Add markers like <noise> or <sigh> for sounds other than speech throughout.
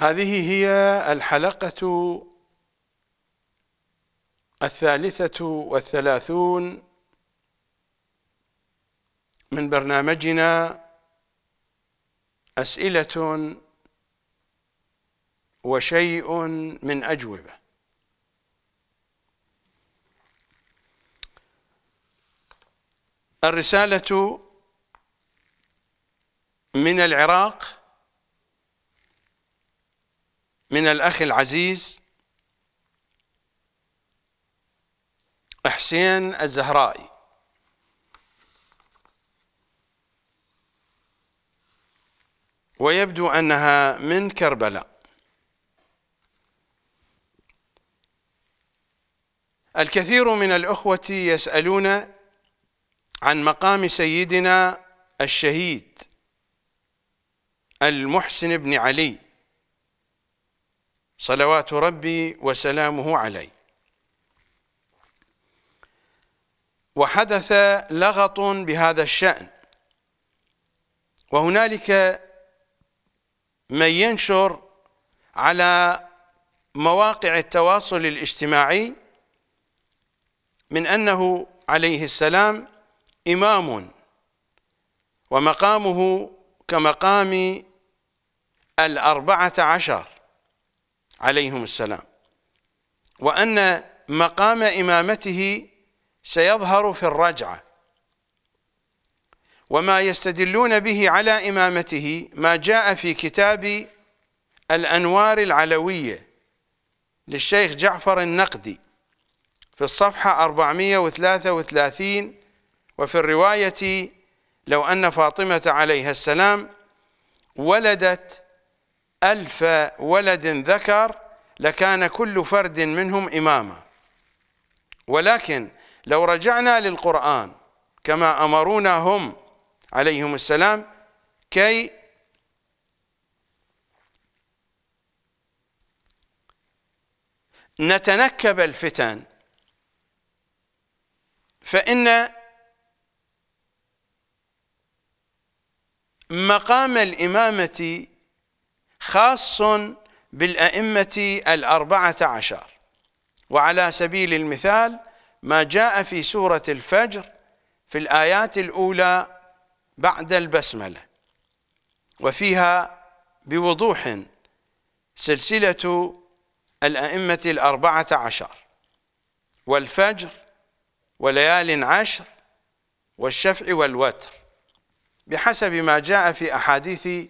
هذه هي الحلقة الثالثة والثلاثون من برنامجنا أسئلة وشيء من أجوبة الرسالة من العراق من الأخ العزيز حسين الزهرائي ويبدو أنها من كربلاء الكثير من الأخوة يسألون عن مقام سيدنا الشهيد المحسن بن علي صلوات ربي وسلامه عليه وحدث لغط بهذا الشأن وهنالك من ينشر على مواقع التواصل الاجتماعي من أنه عليه السلام إمام ومقامه كمقام الأربعة عشر عليهم السلام وأن مقام إمامته سيظهر في الرجعة وما يستدلون به على إمامته ما جاء في كتاب الأنوار العلوية للشيخ جعفر النقدي في الصفحة 433 وفي الرواية لو أن فاطمة عليها السلام ولدت ألف ولد ذكر لكان كل فرد منهم إماما ولكن لو رجعنا للقرآن كما أمرونا هم عليهم السلام كي نتنكب الفتن فإن مقام الإمامة خاص بالأئمة الأربعة عشر وعلى سبيل المثال ما جاء في سورة الفجر في الآيات الأولى بعد البسملة وفيها بوضوح سلسلة الأئمة الأربعة عشر والفجر وليال عشر والشفع والوتر بحسب ما جاء في أحاديث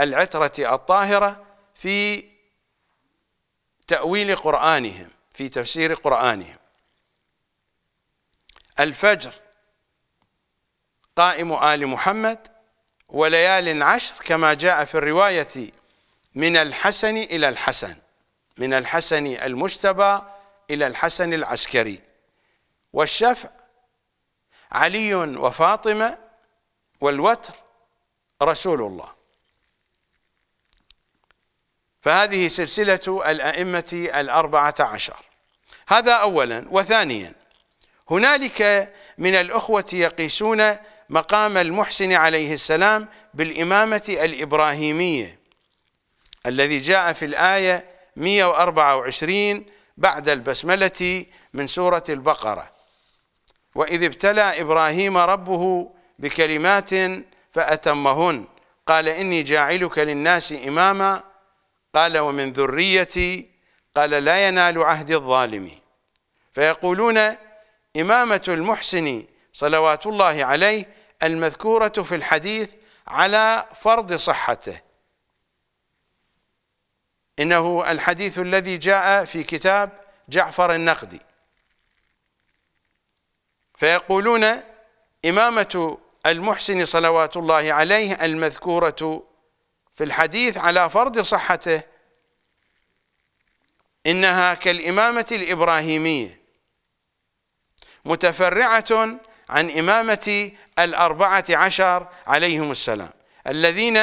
العترة الطاهرة في تأويل قرآنهم في تفسير قرآنهم الفجر قائم آل محمد وليال عشر كما جاء في الرواية من الحسن إلى الحسن من الحسن المجتبى إلى الحسن العسكري والشفع علي وفاطمة والوتر رسول الله فهذه سلسلة الأئمة الأربعة عشر هذا أولا وثانيا هنالك من الأخوة يقيسون مقام المحسن عليه السلام بالإمامة الإبراهيمية الذي جاء في الآية 124 بعد البسملة من سورة البقرة وإذ ابتلى إبراهيم ربه بكلمات فأتمهن قال إني جاعلك للناس إماما قال ومن ذريتي قال لا ينال عهد الظالم فيقولون إمامة المحسن صلوات الله عليه المذكورة في الحديث على فرض صحته إنه الحديث الذي جاء في كتاب جعفر النقدي فيقولون إمامة المحسن صلوات الله عليه المذكورة في الحديث على فرض صحته إنها كالإمامة الإبراهيمية متفرعة عن إمامة الأربعة عشر عليهم السلام الذين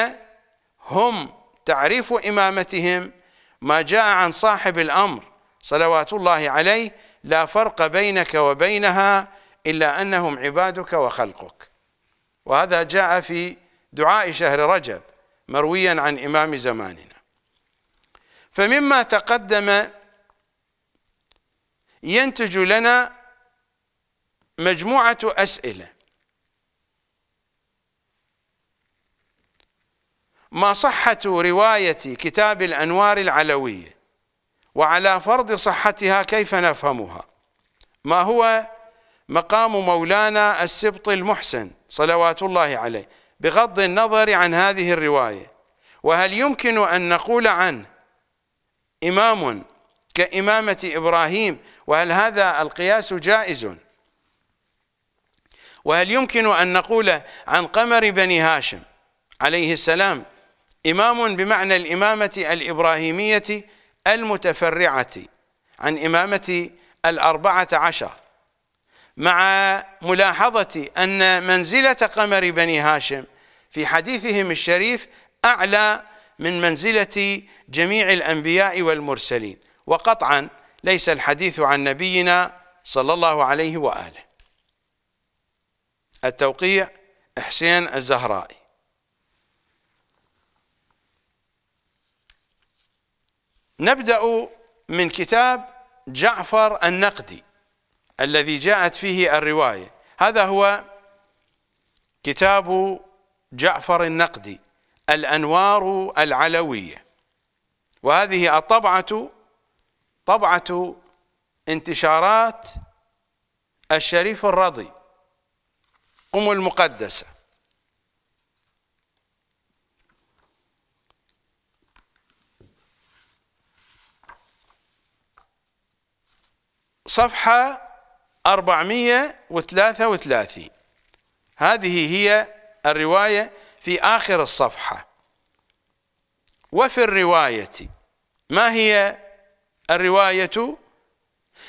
هم تعريف إمامتهم ما جاء عن صاحب الأمر صلوات الله عليه لا فرق بينك وبينها إلا أنهم عبادك وخلقك وهذا جاء في دعاء شهر رجب مرويا عن إمام زماننا فمما تقدم ينتج لنا مجموعة أسئلة ما صحة رواية كتاب الأنوار العلوية وعلى فرض صحتها كيف نفهمها ما هو مقام مولانا السبط المحسن صلوات الله عليه بغض النظر عن هذه الرواية وهل يمكن أن نقول عن إمام كإمامة إبراهيم وهل هذا القياس جائز وهل يمكن أن نقول عن قمر بني هاشم عليه السلام إمام بمعنى الإمامة الإبراهيمية المتفرعة عن إمامة الأربعة عشر مع ملاحظة أن منزلة قمر بني هاشم في حديثهم الشريف أعلى من منزلة جميع الأنبياء والمرسلين وقطعا ليس الحديث عن نبينا صلى الله عليه وآله التوقيع حسين الزهرائي نبدأ من كتاب جعفر النقدي الذي جاءت فيه الرواية هذا هو كتاب جعفر النقدي الأنوار العلوية وهذه الطبعة طبعة انتشارات الشريف الرضي أم المقدسة صفحة 433 هذه هي الرواية في آخر الصفحة وفي الرواية ما هي الرواية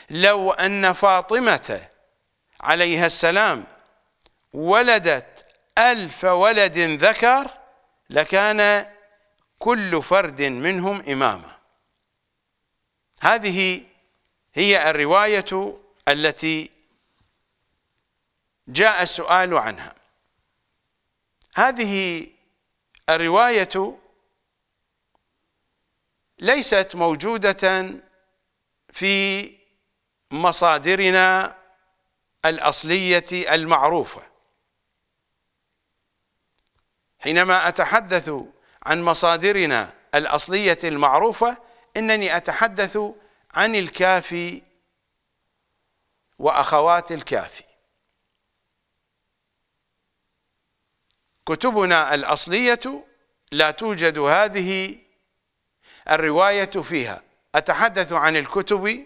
لو أن فاطمة عليها السلام ولدت ألف ولد ذكر لكان كل فرد منهم إماما هذه هي الرواية التي جاء السؤال عنها هذه الرواية ليست موجودة في مصادرنا الأصلية المعروفة حينما أتحدث عن مصادرنا الأصلية المعروفة إنني أتحدث عن الكافي وأخوات الكافي كتبنا الأصلية لا توجد هذه الرواية فيها أتحدث عن الكتب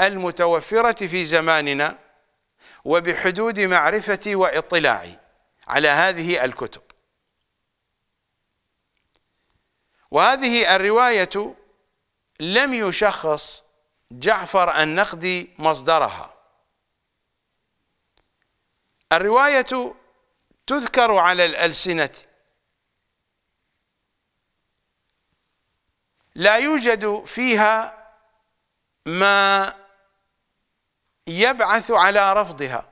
المتوفرة في زماننا وبحدود معرفتي واطلاعي على هذه الكتب وهذه الرواية لم يشخص جعفر النقدي مصدرها الرواية تذكر على الألسنة لا يوجد فيها ما يبعث على رفضها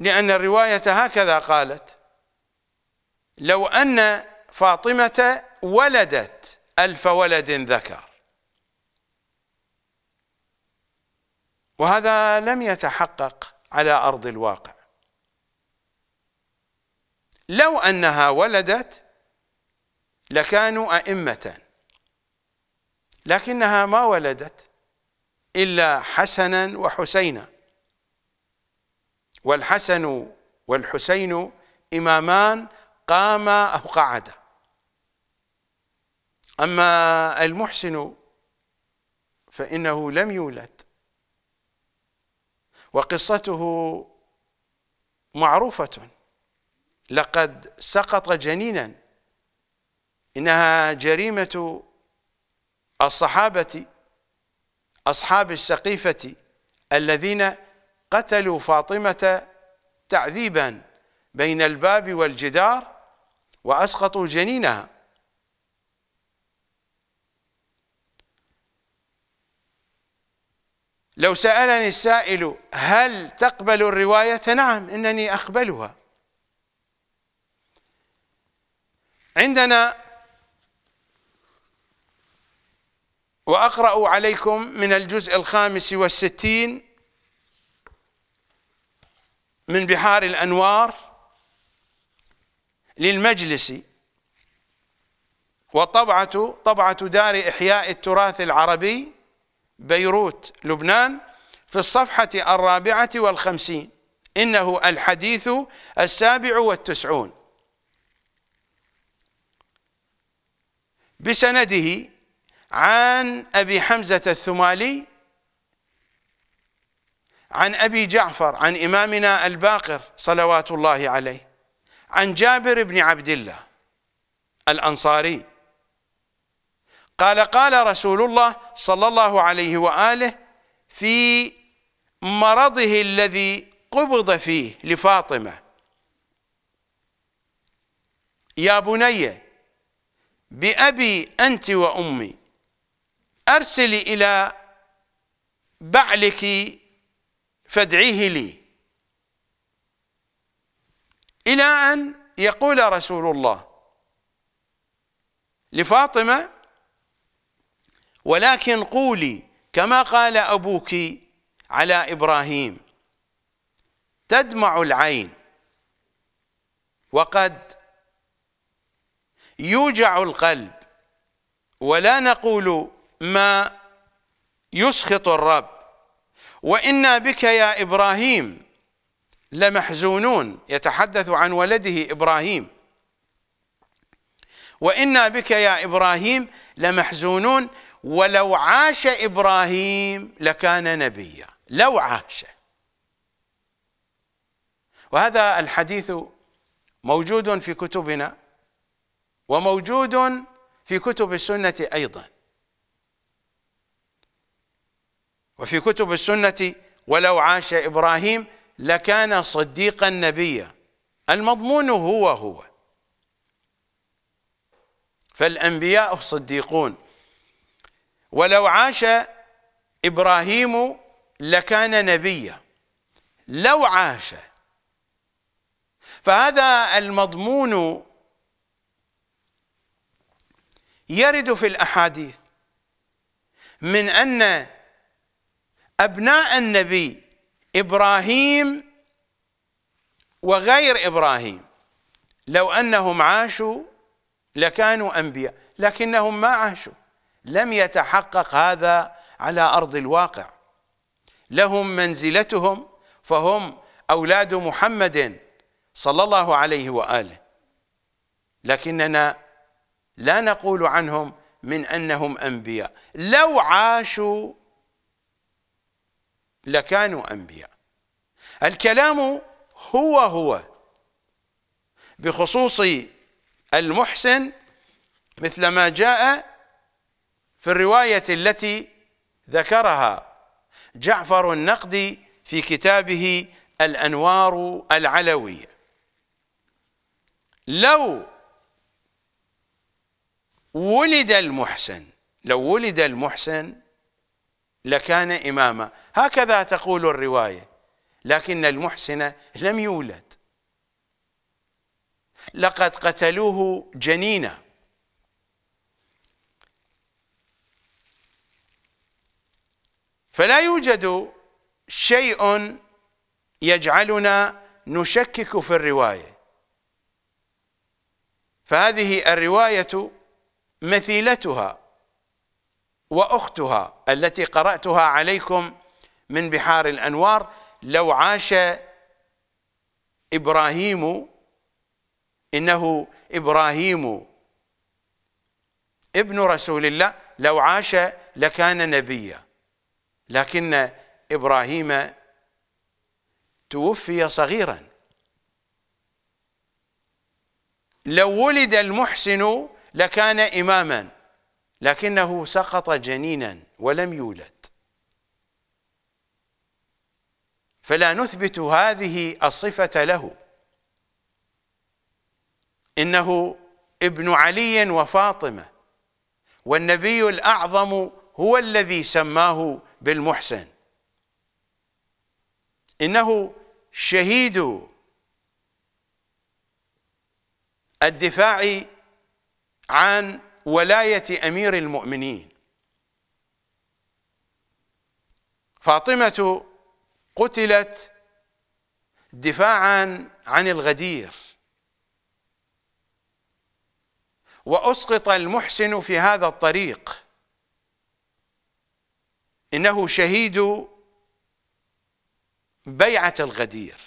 لأن الرواية هكذا قالت لو أن فاطمة ولدت ألف ولد ذكر وهذا لم يتحقق على أرض الواقع لو أنها ولدت لكانوا أئمة لكنها ما ولدت إلا حسنا وحسينا والحسن والحسين إمامان قاما أو قعدا أما المحسن فإنه لم يولد وقصته معروفة لقد سقط جنينا إنها جريمة الصحابة أصحاب السقيفة الذين قتلوا فاطمة تعذيبا بين الباب والجدار وأسقطوا جنينها لو سألني السائل هل تقبل الرواية نعم إنني أقبلها عندنا وأقرأ عليكم من الجزء الخامس والستين من بحار الأنوار للمجلس وطبعة طبعة دار إحياء التراث العربي بيروت لبنان في الصفحة الرابعة والخمسين إنه الحديث السابع والتسعون بسنده عن أبي حمزة الثمالي عن أبي جعفر عن إمامنا الباقر صلوات الله عليه عن جابر بن عبد الله الأنصاري قال قال رسول الله صلى الله عليه وآله في مرضه الذي قبض فيه لفاطمة يا بني بأبي أنت وأمي أرسلي إلى بعلك فادعيه لي إلى أن يقول رسول الله لفاطمة ولكن قولي كما قال أبوك على إبراهيم تدمع العين وقد يوجع القلب ولا نقول ما يسخط الرب وإنا بك يا إبراهيم لمحزونون يتحدث عن ولده إبراهيم وإنا بك يا إبراهيم لمحزونون ولو عاش ابراهيم لكان نبيا لو عاش وهذا الحديث موجود في كتبنا وموجود في كتب السنه ايضا وفي كتب السنه ولو عاش ابراهيم لكان صديقا نبيا المضمون هو هو فالانبياء صديقون ولو عاش إبراهيم لكان نبيا لو عاش فهذا المضمون يرد في الأحاديث من أن أبناء النبي إبراهيم وغير إبراهيم لو أنهم عاشوا لكانوا أنبياء لكنهم ما عاشوا لم يتحقق هذا على أرض الواقع لهم منزلتهم فهم أولاد محمد صلى الله عليه وآله لكننا لا نقول عنهم من أنهم أنبياء لو عاشوا لكانوا أنبياء الكلام هو هو بخصوص المحسن مثل ما جاء في الرواية التي ذكرها جعفر النقدي في كتابه الأنوار العلوية لو ولد المحسن لو ولد المحسن لكان إماما هكذا تقول الرواية لكن المحسن لم يولد لقد قتلوه جنينا فلا يوجد شيء يجعلنا نشكك في الروايه فهذه الروايه مثيلتها واختها التي قراتها عليكم من بحار الانوار لو عاش ابراهيم انه ابراهيم ابن رسول الله لو عاش لكان نبيا لكن إبراهيم توفي صغيرا لو ولد المحسن لكان إماما لكنه سقط جنينا ولم يولد فلا نثبت هذه الصفة له إنه ابن علي وفاطمة والنبي الأعظم هو الذي سماه بالمحسن إنه شهيد الدفاع عن ولاية أمير المؤمنين فاطمة قتلت دفاعا عن الغدير وأسقط المحسن في هذا الطريق إنه شهيد بيعة الغدير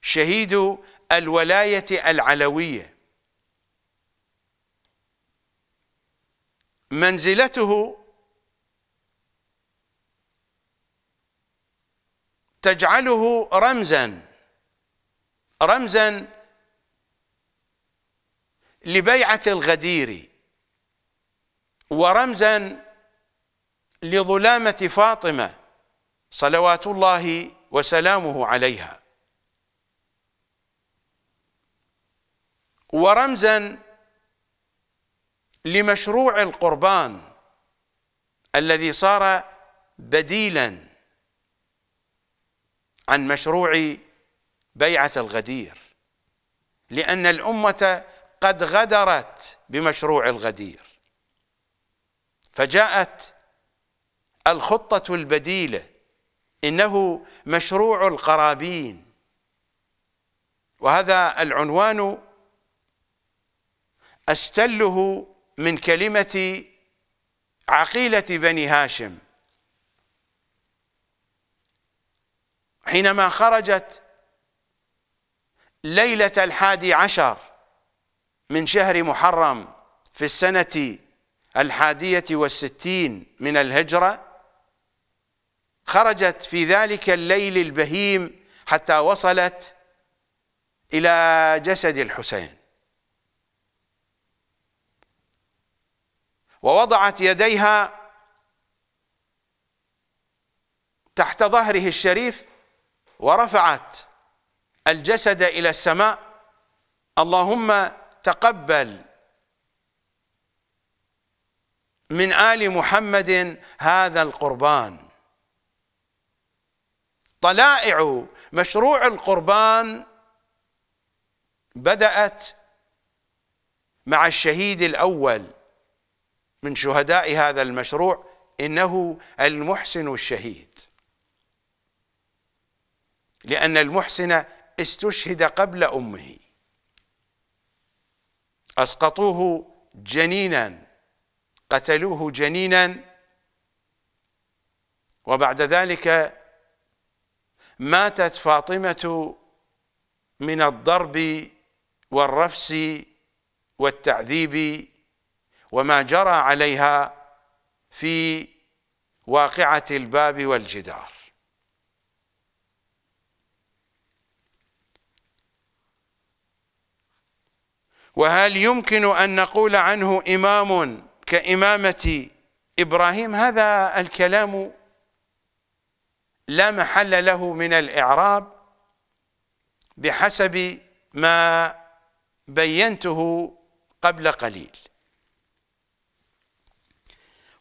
شهيد الولاية العلوية منزلته تجعله رمزا رمزا لبيعة الغدير ورمزا لظلامة فاطمة صلوات الله وسلامه عليها ورمزا لمشروع القربان الذي صار بديلا عن مشروع بيعة الغدير لأن الأمة قد غدرت بمشروع الغدير فجاءت الخطة البديلة إنه مشروع القرابين وهذا العنوان أستله من كلمة عقيلة بني هاشم حينما خرجت ليلة الحادي عشر من شهر محرم في السنة الحادية والستين من الهجرة خرجت في ذلك الليل البهيم حتى وصلت إلى جسد الحسين ووضعت يديها تحت ظهره الشريف ورفعت الجسد إلى السماء اللهم تقبل من آل محمد هذا القربان طلائع مشروع القربان بدأت مع الشهيد الأول من شهداء هذا المشروع إنه المحسن الشهيد لأن المحسن استشهد قبل أمه أسقطوه جنينا قتلوه جنينا وبعد ذلك ماتت فاطمة من الضرب والرفس والتعذيب وما جرى عليها في واقعة الباب والجدار وهل يمكن أن نقول عنه إمام كإمامة إبراهيم هذا الكلام لا محل له من الإعراب بحسب ما بينته قبل قليل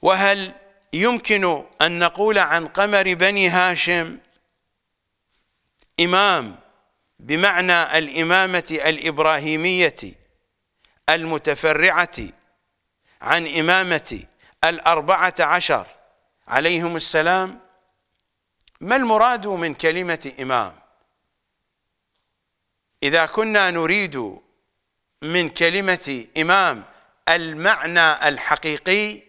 وهل يمكن أن نقول عن قمر بني هاشم إمام بمعنى الإمامة الإبراهيمية المتفرعة عن إمامة الأربعة عشر عليهم السلام ما المراد من كلمة إمام إذا كنا نريد من كلمة إمام المعنى الحقيقي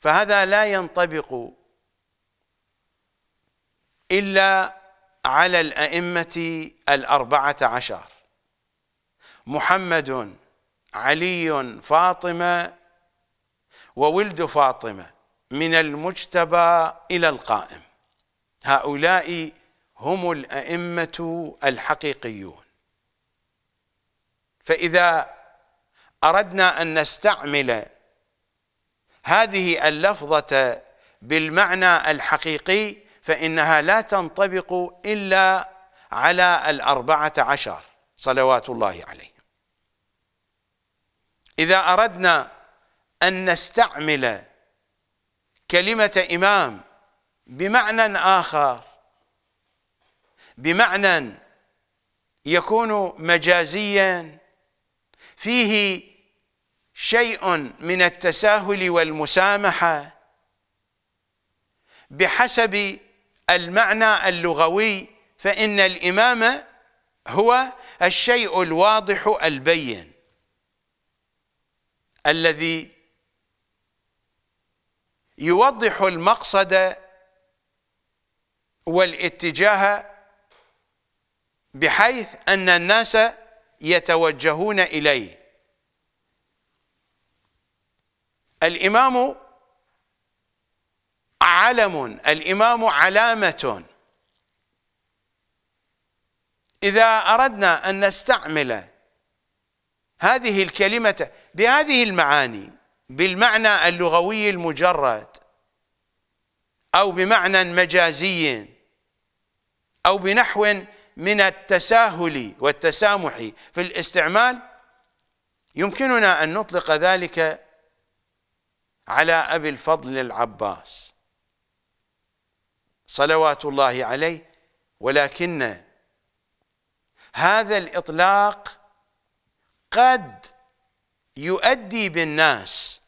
فهذا لا ينطبق إلا على الأئمة الأربعة عشر محمد علي فاطمة وولد فاطمة من المجتبى إلى القائم هؤلاء هم الأئمة الحقيقيون فإذا أردنا أن نستعمل هذه اللفظة بالمعنى الحقيقي فإنها لا تنطبق إلا على الأربعة عشر صلوات الله عليه إذا أردنا أن نستعمل كلمة إمام بمعنى آخر بمعنى يكون مجازيا فيه شيء من التساهل والمسامحة بحسب المعنى اللغوي فإن الإمامة هو الشيء الواضح البين الذي يوضح المقصد والاتجاه بحيث أن الناس يتوجهون إليه الإمام علم الإمام علامة إذا أردنا أن نستعمل هذه الكلمة بهذه المعاني بالمعنى اللغوي المجرد أو بمعنى مجازي أو بنحو من التساهل والتسامح في الاستعمال يمكننا أن نطلق ذلك على أبي الفضل العباس صلوات الله عليه ولكن هذا الإطلاق قد يؤدي بالناس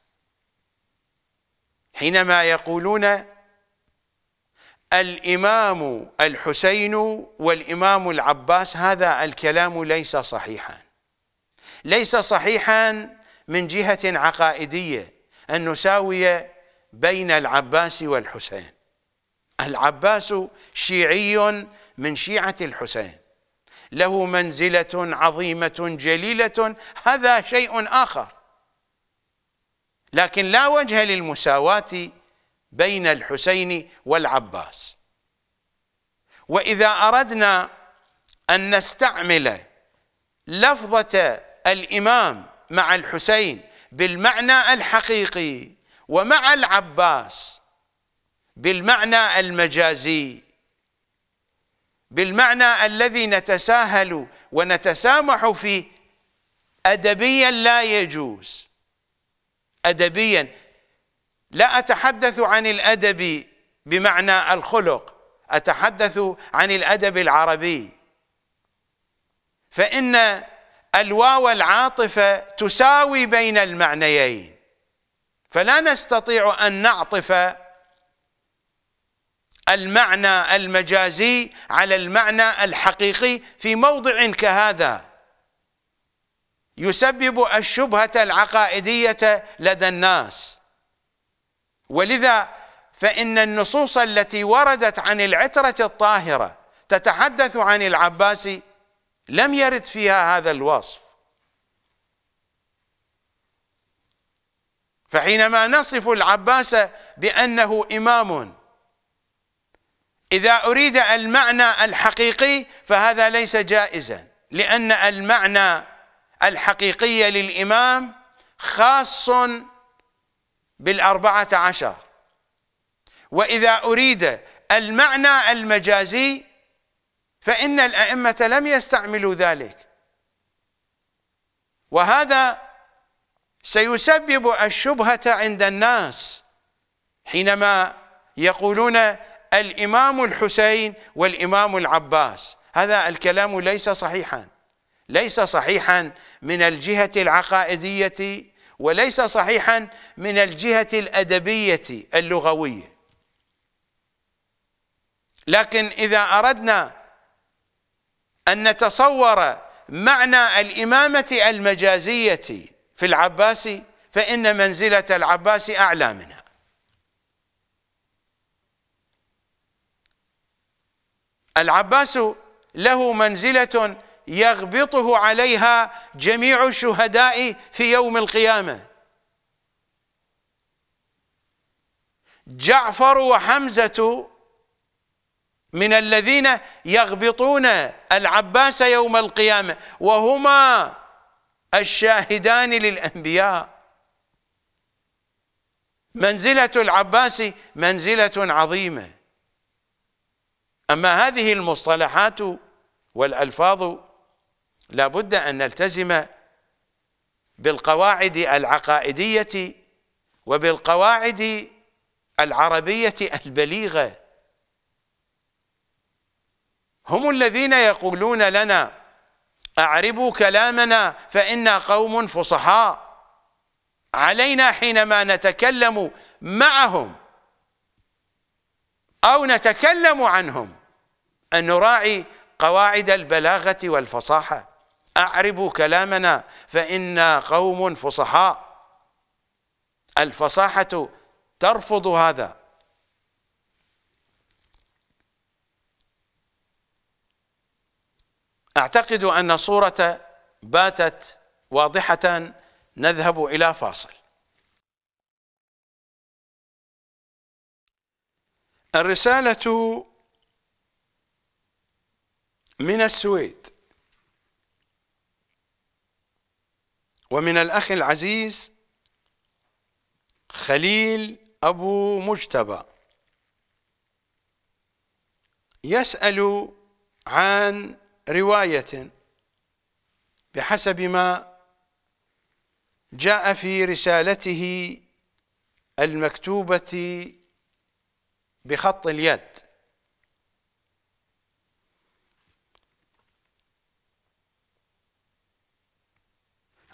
حينما يقولون الإمام الحسين والإمام العباس هذا الكلام ليس صحيحا ليس صحيحا من جهة عقائدية أن نساوي بين العباس والحسين العباس شيعي من شيعة الحسين له منزلة عظيمة جليلة هذا شيء آخر لكن لا وجه للمساواة بين الحسين والعباس واذا اردنا ان نستعمل لفظه الامام مع الحسين بالمعنى الحقيقي ومع العباس بالمعنى المجازي بالمعنى الذي نتساهل ونتسامح فيه ادبيا لا يجوز ادبيا لا أتحدث عن الأدب بمعنى الخلق أتحدث عن الأدب العربي فإن الواو العاطفة تساوي بين المعنيين فلا نستطيع أن نعطف المعنى المجازي على المعنى الحقيقي في موضع كهذا يسبب الشبهة العقائدية لدى الناس ولذا فإن النصوص التي وردت عن العترة الطاهرة تتحدث عن العباس لم يرد فيها هذا الوصف فحينما نصف العباس بأنه إمام إذا أريد المعنى الحقيقي فهذا ليس جائزا لأن المعنى الحقيقي للإمام خاص بالأربعة عشر وإذا أريد المعنى المجازي فإن الأئمة لم يستعملوا ذلك وهذا سيسبب الشبهة عند الناس حينما يقولون الإمام الحسين والإمام العباس هذا الكلام ليس صحيحا ليس صحيحا من الجهة العقائدية وليس صحيحا من الجهة الأدبية اللغوية لكن إذا أردنا أن نتصور معنى الإمامة المجازية في العباس فإن منزلة العباس أعلى منها العباس له منزلة يغبطه عليها جميع الشهداء في يوم القيامه جعفر وحمزه من الذين يغبطون العباس يوم القيامه وهما الشاهدان للانبياء منزله العباس منزله عظيمه اما هذه المصطلحات والالفاظ لابد أن نلتزم بالقواعد العقائدية وبالقواعد العربية البليغة هم الذين يقولون لنا أعربوا كلامنا فإنا قوم فصحاء علينا حينما نتكلم معهم أو نتكلم عنهم أن نراعي قواعد البلاغة والفصاحة أعربوا كلامنا فإنا قوم فصحاء الفصاحة ترفض هذا أعتقد أن الصورة باتت واضحة نذهب إلى فاصل الرسالة من السويد ومن الأخ العزيز خليل أبو مجتبى يسأل عن رواية بحسب ما جاء في رسالته المكتوبة بخط اليد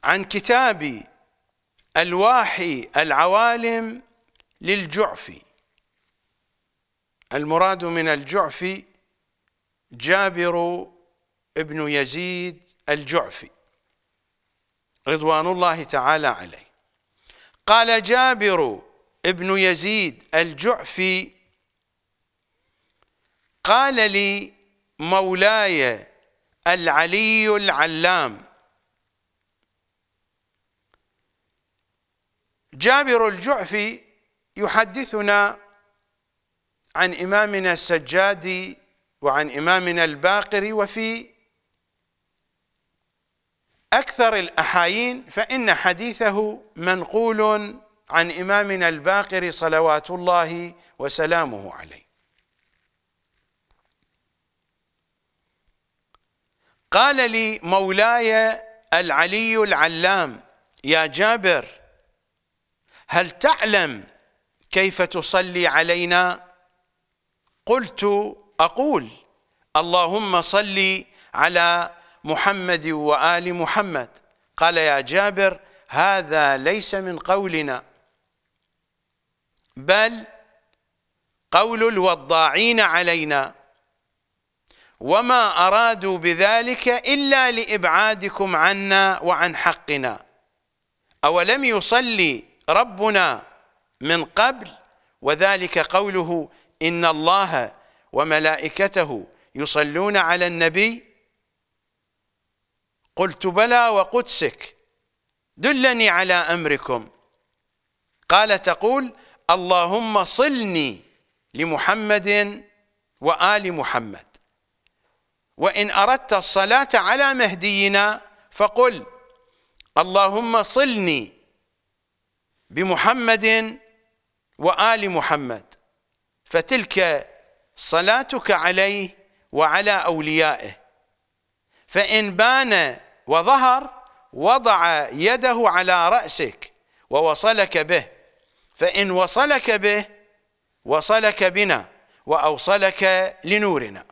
عن كتاب الواحي العوالم للجعفي المراد من الجعفي جابر ابن يزيد الجعفي رضوان الله تعالى عليه قال جابر ابن يزيد الجعفي قال لي مولاي العلي العلام جابر الجعفي يحدثنا عن إمامنا السجاد وعن إمامنا الباقر وفي أكثر الأحايين فإن حديثه منقول عن إمامنا الباقر صلوات الله وسلامه عليه قال لي مولاي العلي العلام يا جابر هل تعلم كيف تصلي علينا قلت أقول اللهم صل على محمد وآل محمد قال يا جابر هذا ليس من قولنا بل قول الوضاعين علينا وما أرادوا بذلك إلا لإبعادكم عنا وعن حقنا أولم يصلي ربنا من قبل وذلك قوله إن الله وملائكته يصلون على النبي قلت بلى وقدسك دلني على أمركم قال تقول اللهم صلني لمحمد وآل محمد وإن أردت الصلاة على مهدينا فقل اللهم صلني بمحمد وآل محمد فتلك صلاتك عليه وعلى أوليائه فإن بان وظهر وضع يده على رأسك ووصلك به فإن وصلك به وصلك بنا وأوصلك لنورنا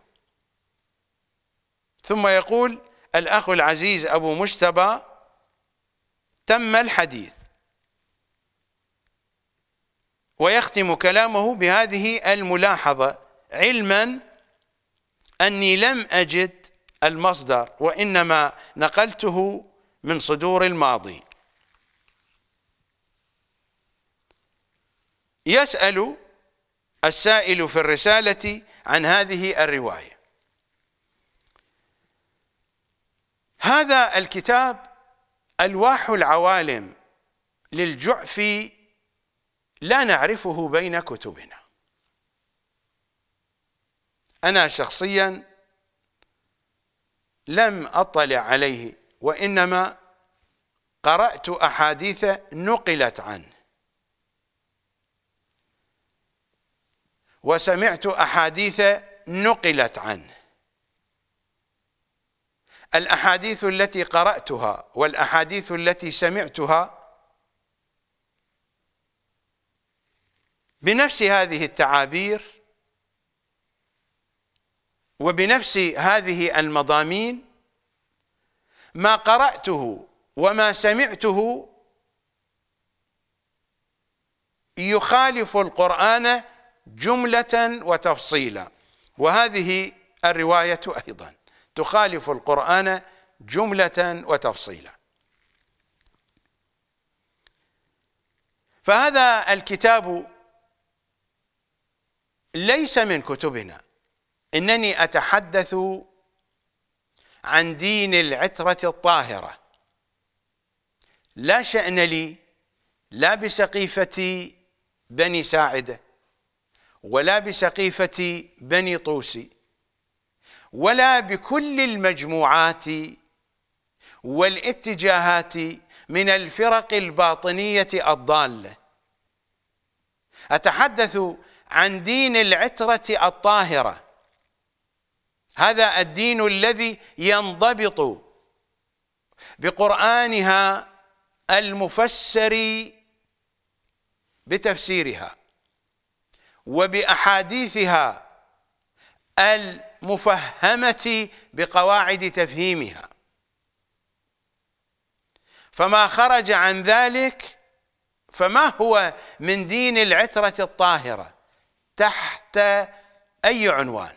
ثم يقول الأخ العزيز أبو مجتبى تم الحديث ويختم كلامه بهذه الملاحظة علما أني لم أجد المصدر وإنما نقلته من صدور الماضي يسأل السائل في الرسالة عن هذه الرواية هذا الكتاب ألواح العوالم للجعفي لا نعرفه بين كتبنا أنا شخصيا لم أطلع عليه وإنما قرأت أحاديث نقلت عنه وسمعت أحاديث نقلت عنه الأحاديث التي قرأتها والأحاديث التي سمعتها بنفس هذه التعابير وبنفس هذه المضامين ما قرأته وما سمعته يخالف القرآن جملة وتفصيلا وهذه الرواية أيضا تخالف القرآن جملة وتفصيلا فهذا الكتاب ليس من كتبنا انني اتحدث عن دين العتره الطاهره لا شان لي لا بسقيفه بني ساعده ولا بسقيفه بني طوسي ولا بكل المجموعات والاتجاهات من الفرق الباطنيه الضاله اتحدث عن دين العترة الطاهرة هذا الدين الذي ينضبط بقرآنها المفسر بتفسيرها وبأحاديثها المفهمة بقواعد تفهيمها فما خرج عن ذلك فما هو من دين العترة الطاهرة تحت أي عنوان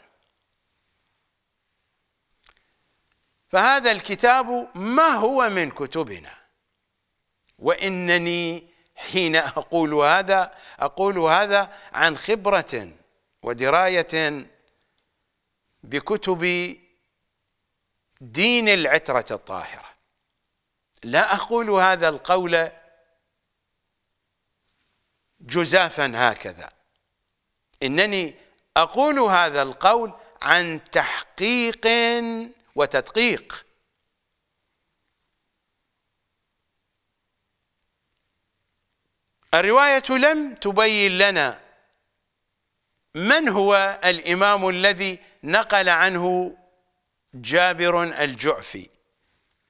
فهذا الكتاب ما هو من كتبنا وإنني حين أقول هذا أقول هذا عن خبرة ودراية بكتب دين العترة الطاهرة لا أقول هذا القول جزافا هكذا إنني أقول هذا القول عن تحقيق وتدقيق الرواية لم تبين لنا من هو الإمام الذي نقل عنه جابر الجعفي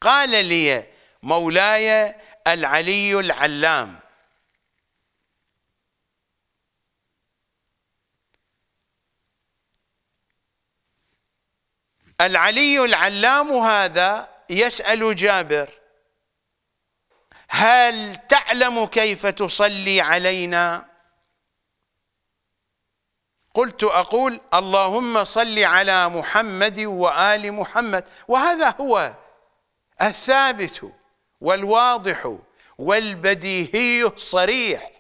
قال لي مولاي العلي العلام العلي العلام هذا يسأل جابر هل تعلم كيف تصلي علينا قلت أقول اللهم صل على محمد وآل محمد وهذا هو الثابت والواضح والبديهي الصريح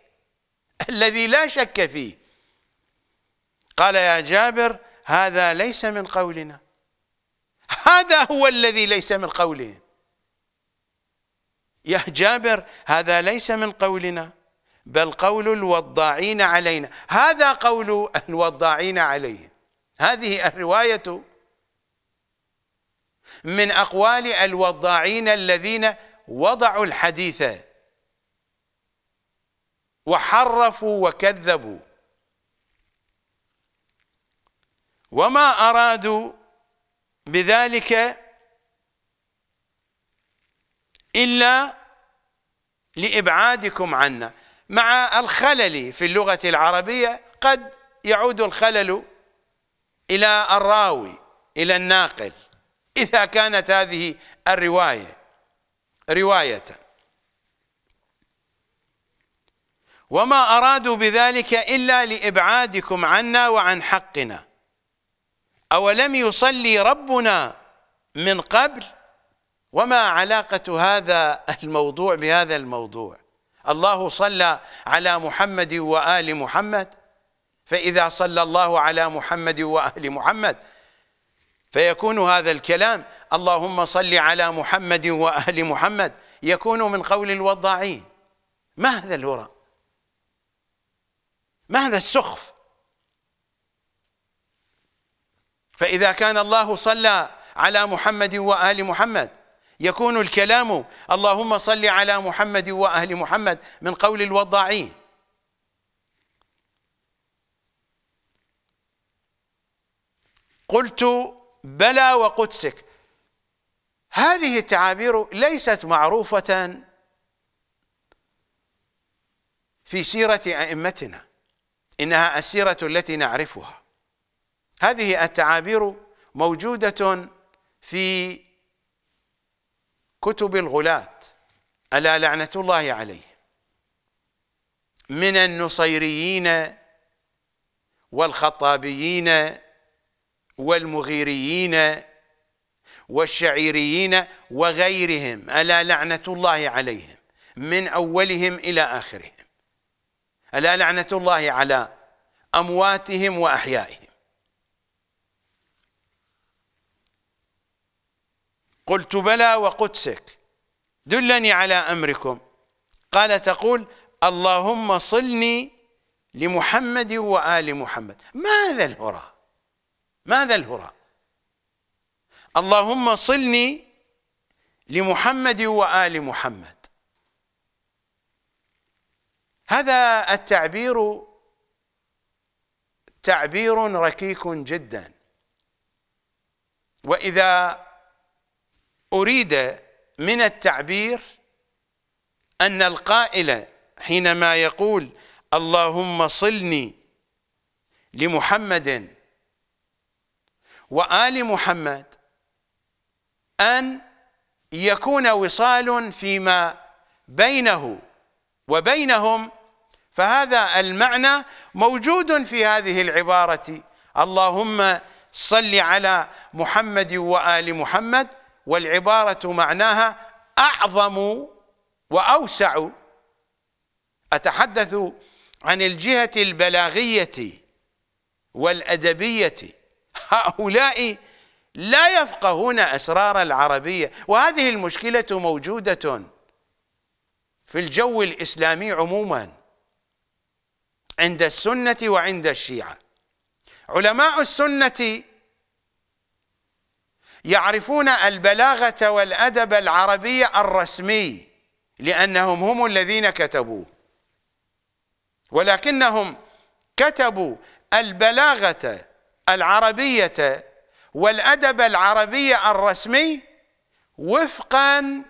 الذي لا شك فيه قال يا جابر هذا ليس من قولنا هذا هو الذي ليس من قولهم يا جابر هذا ليس من قولنا بل قول الوضاعين علينا هذا قول الوضاعين عليهم هذه الرواية من أقوال الوضاعين الذين وضعوا الحديث وحرفوا وكذبوا وما أرادوا بذلك إلا لإبعادكم عنا مع الخلل في اللغة العربية قد يعود الخلل إلى الراوي إلى الناقل إذا كانت هذه الرواية رواية وما أرادوا بذلك إلا لإبعادكم عنا وعن حقنا أولم يصلي ربنا من قبل وما علاقة هذا الموضوع بهذا الموضوع الله صلى على محمد وآل محمد فإذا صلى الله على محمد وآل محمد فيكون هذا الكلام اللهم صل على محمد وآل محمد يكون من قول الوضاعين ما هذا الهراء ما هذا السخف فإذا كان الله صلى على محمد وآل محمد يكون الكلام اللهم صل على محمد وآل محمد من قول الوضاعين قلت بلى وقدسك هذه التعابير ليست معروفة في سيرة أئمتنا إنها السيرة التي نعرفها هذه التعابير موجودة في كتب الغلاة ألا لعنة الله عليه من النصيريين والخطابيين والمغيريين والشعيريين وغيرهم ألا لعنة الله عليهم من أولهم إلى آخرهم ألا لعنة الله على أمواتهم وأحيائهم قلت بلى وقدسك دلني على أمركم قال تقول اللهم صلني لمحمد وآل محمد ماذا الهرى ماذا الهرى اللهم صلني لمحمد وآل محمد هذا التعبير تعبير ركيك جدا وإذا أريد من التعبير أن القائل حينما يقول اللهم صلني لمحمد وآل محمد أن يكون وصال فيما بينه وبينهم فهذا المعنى موجود في هذه العبارة اللهم صل على محمد وآل محمد والعبارة معناها أعظم وأوسع أتحدث عن الجهة البلاغية والأدبية هؤلاء لا يفقهون أسرار العربية وهذه المشكلة موجودة في الجو الإسلامي عموما عند السنة وعند الشيعة علماء السنة يعرفون البلاغة والأدب العربي الرسمي لأنهم هم الذين كتبوه ولكنهم كتبوا البلاغة العربية والأدب العربي الرسمي وفقا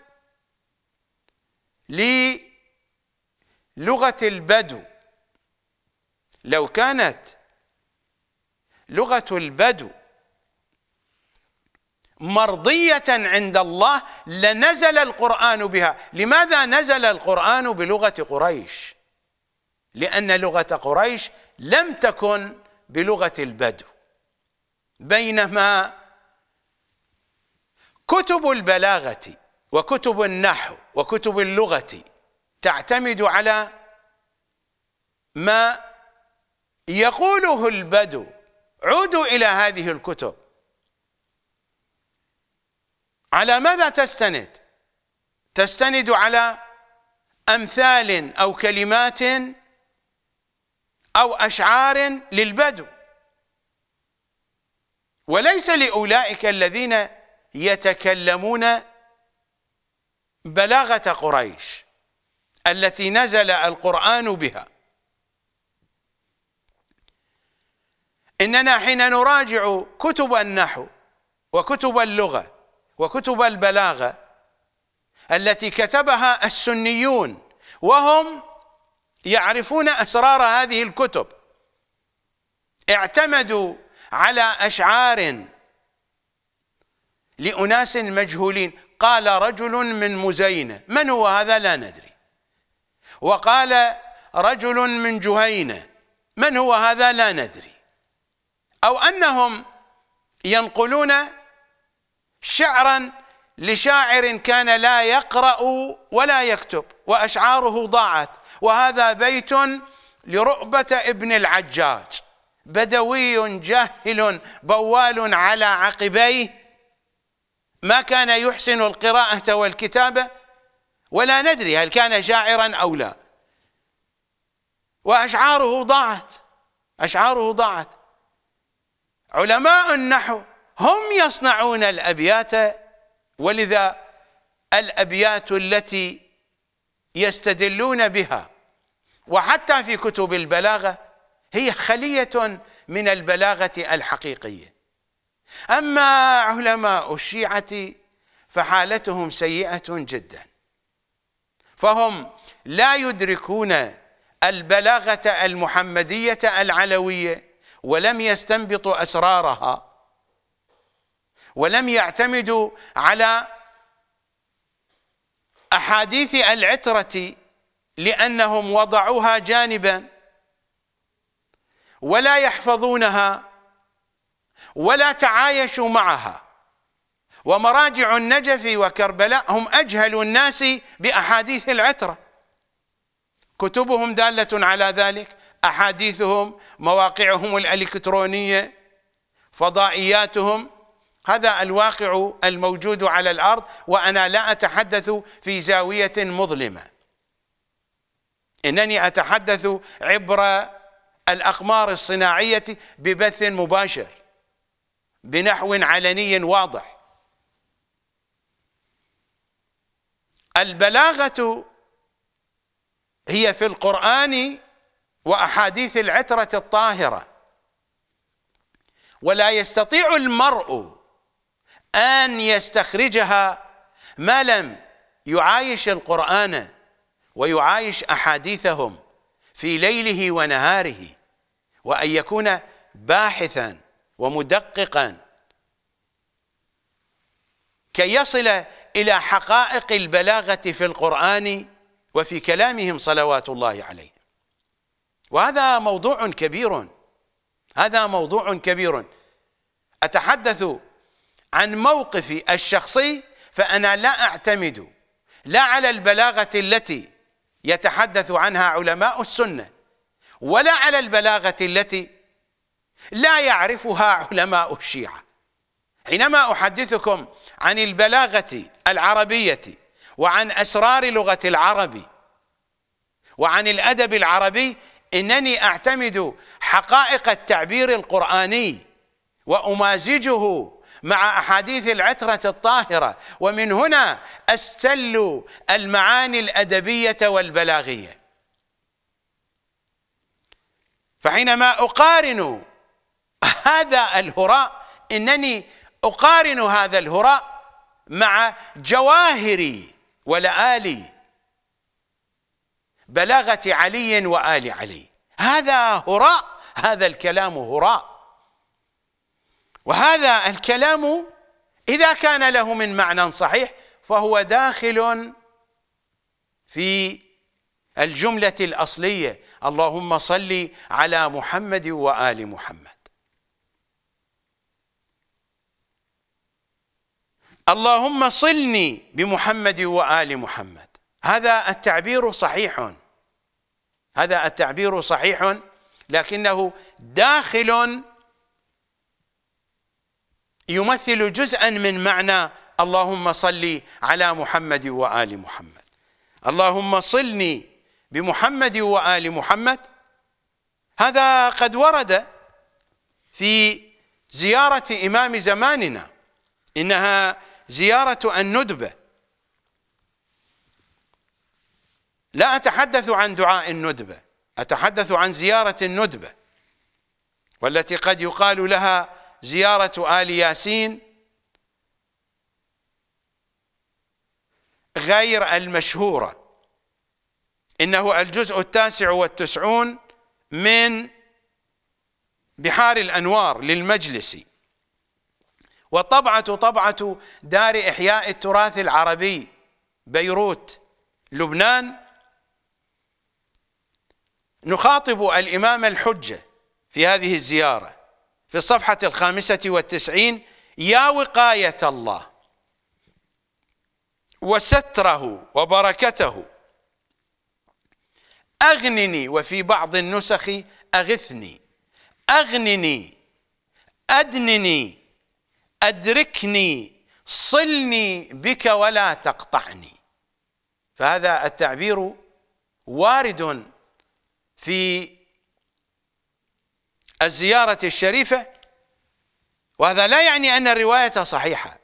للغة البدو لو كانت لغة البدو مرضية عند الله لنزل القرآن بها لماذا نزل القرآن بلغة قريش لأن لغة قريش لم تكن بلغة البدو بينما كتب البلاغة وكتب النحو وكتب اللغة تعتمد على ما يقوله البدو عودوا إلى هذه الكتب على ماذا تستند تستند على أمثال أو كلمات أو أشعار للبدو وليس لأولئك الذين يتكلمون بلاغة قريش التي نزل القرآن بها إننا حين نراجع كتب النحو وكتب اللغة وكتب البلاغه التي كتبها السنيون وهم يعرفون اسرار هذه الكتب اعتمدوا على اشعار لاناس مجهولين قال رجل من مزينه من هو هذا لا ندري وقال رجل من جهينه من هو هذا لا ندري او انهم ينقلون شعرا لشاعر كان لا يقرأ ولا يكتب وأشعاره ضاعت وهذا بيت لرؤبة ابن العجاج بدوي جاهل بوال على عقبيه ما كان يحسن القراءة والكتابة ولا ندري هل كان شاعرا أو لا وأشعاره ضاعت أشعاره ضاعت علماء النحو هم يصنعون الأبيات ولذا الأبيات التي يستدلون بها وحتى في كتب البلاغة هي خلية من البلاغة الحقيقية أما علماء الشيعة فحالتهم سيئة جدا فهم لا يدركون البلاغة المحمدية العلوية ولم يستنبطوا أسرارها ولم يعتمدوا على أحاديث العترة لأنهم وضعوها جانبا ولا يحفظونها ولا تعايشوا معها ومراجع النجف وكربلاء هم أجهل الناس بأحاديث العترة كتبهم دالة على ذلك أحاديثهم مواقعهم الإلكترونية فضائياتهم هذا الواقع الموجود على الارض وانا لا اتحدث في زاويه مظلمه انني اتحدث عبر الاقمار الصناعيه ببث مباشر بنحو علني واضح البلاغه هي في القران واحاديث العتره الطاهره ولا يستطيع المرء أن يستخرجها ما لم يعايش القرآن ويعايش أحاديثهم في ليله ونهاره وأن يكون باحثا ومدققا كي يصل إلى حقائق البلاغة في القرآن وفي كلامهم صلوات الله عليه وهذا موضوع كبير هذا موضوع كبير أتحدث عن موقفي الشخصي فأنا لا أعتمد لا على البلاغة التي يتحدث عنها علماء السنة ولا على البلاغة التي لا يعرفها علماء الشيعة حينما أحدثكم عن البلاغة العربية وعن أسرار لغة العربي وعن الأدب العربي إنني أعتمد حقائق التعبير القرآني وأمازجه مع أحاديث العترة الطاهرة ومن هنا أستل المعاني الأدبية والبلاغية فحينما أقارن هذا الهراء إنني أقارن هذا الهراء مع جواهري ولآلي بلاغة علي وآل علي هذا هراء هذا الكلام هراء وهذا الكلام إذا كان له من معنى صحيح فهو داخل في الجملة الأصلية اللهم صل على محمد وآل محمد اللهم صلني بمحمد وآل محمد هذا التعبير صحيح هذا التعبير صحيح لكنه داخل يمثل جزءا من معنى اللهم صل على محمد وآل محمد اللهم صلني بمحمد وآل محمد هذا قد ورد في زيارة إمام زماننا إنها زيارة الندبة لا أتحدث عن دعاء الندبة أتحدث عن زيارة الندبة والتي قد يقال لها زيارة آل ياسين غير المشهورة إنه الجزء التاسع والتسعون من بحار الأنوار للمجلس وطبعة طبعة دار إحياء التراث العربي بيروت لبنان نخاطب الإمام الحجة في هذه الزيارة في الصفحة الخامسة والتسعين يا وقاية الله وستره وبركته أغنني وفي بعض النسخ أغثني أغنني أدنني أدركني صلني بك ولا تقطعني فهذا التعبير وارد في الزيارة الشريفة وهذا لا يعني أن الرواية صحيحة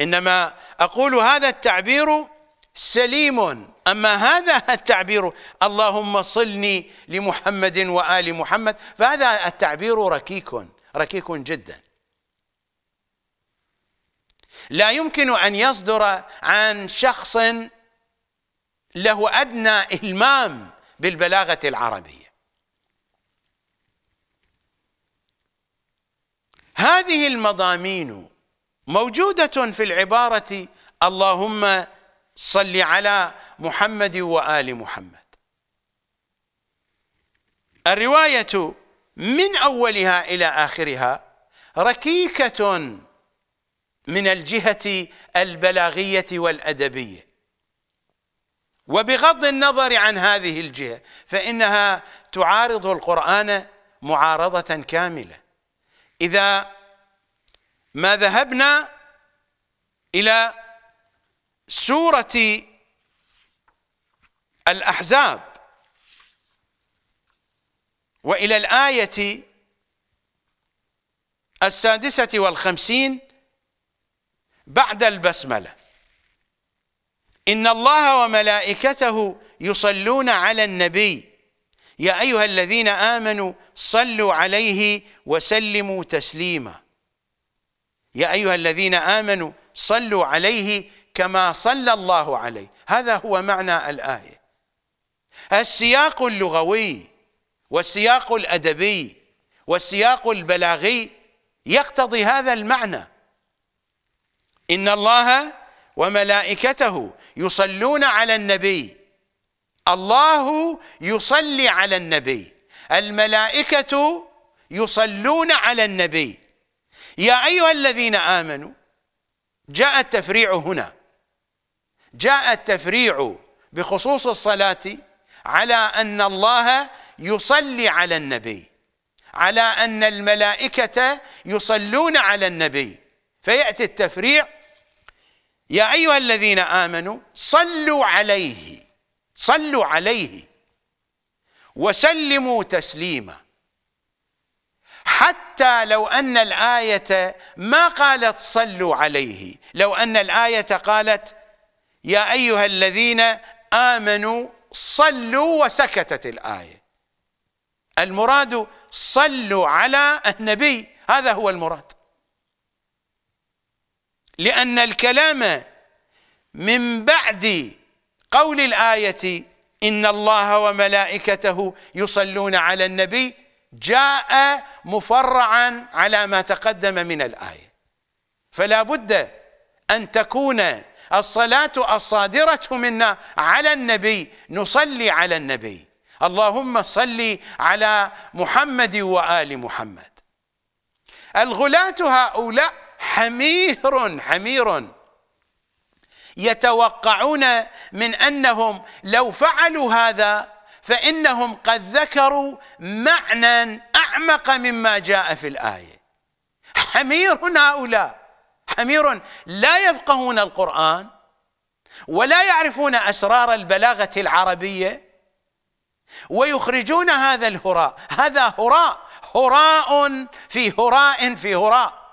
إنما أقول هذا التعبير سليم أما هذا <laughs> التعبير اللهم صلني لمحمد وآل محمد فهذا التعبير ركيك ركيك جدا لا يمكن أن يصدر عن شخص له أدنى إلمام بالبلاغة العربية هذه المضامين موجودة في العبارة اللهم صل على محمد وآل محمد الرواية من أولها إلى آخرها ركيكة من الجهة البلاغية والأدبية وبغض النظر عن هذه الجهة فإنها تعارض القرآن معارضة كاملة إذا ما ذهبنا إلى سورة الأحزاب وإلى الآية السادسة والخمسين بعد البسملة إن الله وملائكته يصلون على النبي يا أيها الذين آمنوا صلوا عليه وسلموا تسليما يا أيها الذين آمنوا صلوا عليه كما صلى الله عليه هذا هو معنى الآية السياق اللغوي والسياق الأدبي والسياق البلاغي يقتضي هذا المعنى إن الله وملائكته يصلون على النبي الله يصلي على النبي الملائكة يصلون على النبي يا أيها الذين آمنوا جاء التفريع هنا جاء التفريع بخصوص الصلاة على أن الله يصلي على النبي على أن الملائكة يصلون على النبي فيأتي التفريع يا أيها الذين آمنوا صلوا عليه صلوا عليه وسلموا تسليما حتى لو أن الآية ما قالت صلوا عليه لو أن الآية قالت يا أيها الذين آمنوا صلوا وسكتت الآية المراد صلوا على النبي هذا هو المراد لأن الكلام من بعد قول الآية إن الله وملائكته يصلون على النبي جاء مفرعا على ما تقدم من الآية فلا بد أن تكون الصلاة الصادرة منا على النبي نصلي على النبي اللهم صل على محمد وآل محمد الغلاة هؤلاء حمير حمير يتوقعون من انهم لو فعلوا هذا فانهم قد ذكروا معنى اعمق مما جاء في الايه حمير هؤلاء حمير لا يفقهون القران ولا يعرفون اسرار البلاغه العربيه ويخرجون هذا الهراء هذا هراء هراء في هراء في هراء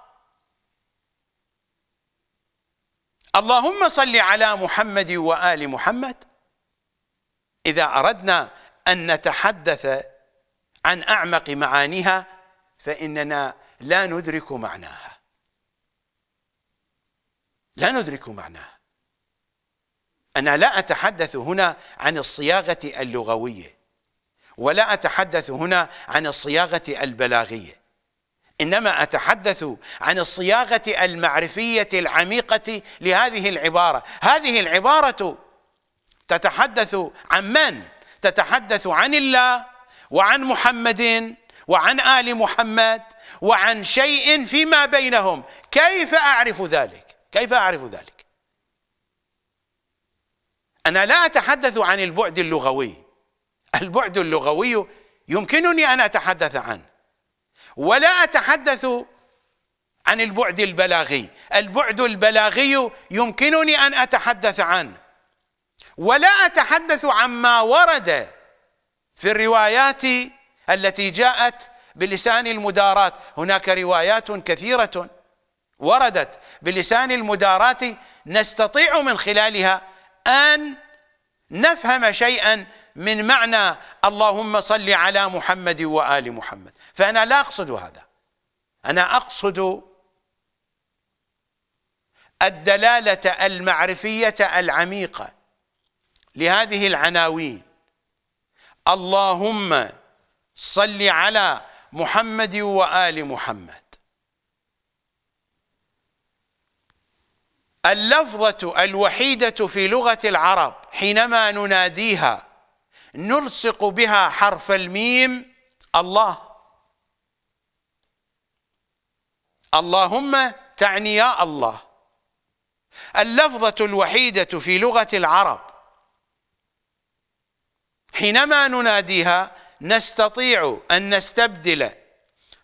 اللهم صل على محمد وآل محمد إذا أردنا أن نتحدث عن أعمق معانيها فإننا لا ندرك معناها لا ندرك معناها أنا لا أتحدث هنا عن الصياغة اللغوية ولا أتحدث هنا عن الصياغة البلاغية انما اتحدث عن الصياغه المعرفيه العميقه لهذه العباره هذه العباره تتحدث عن من تتحدث عن الله وعن محمد وعن ال محمد وعن شيء فيما بينهم كيف اعرف ذلك كيف اعرف ذلك انا لا اتحدث عن البعد اللغوي البعد اللغوي يمكنني ان اتحدث عنه ولا أتحدث عن البعد البلاغي البعد البلاغي يمكنني أن أتحدث عنه ولا أتحدث عما ورد في الروايات التي جاءت بلسان المدارات هناك روايات كثيرة وردت بلسان المدارات نستطيع من خلالها أن نفهم شيئا من معنى اللهم صل على محمد وآل محمد فأنا لا أقصد هذا أنا أقصد الدلالة المعرفية العميقة لهذه العناوين اللهم صل على محمد وآل محمد اللفظة الوحيدة في لغة العرب حينما نناديها نلصق بها حرف الميم الله اللهم تعني يا الله اللفظة الوحيدة في لغة العرب حينما نناديها نستطيع أن نستبدل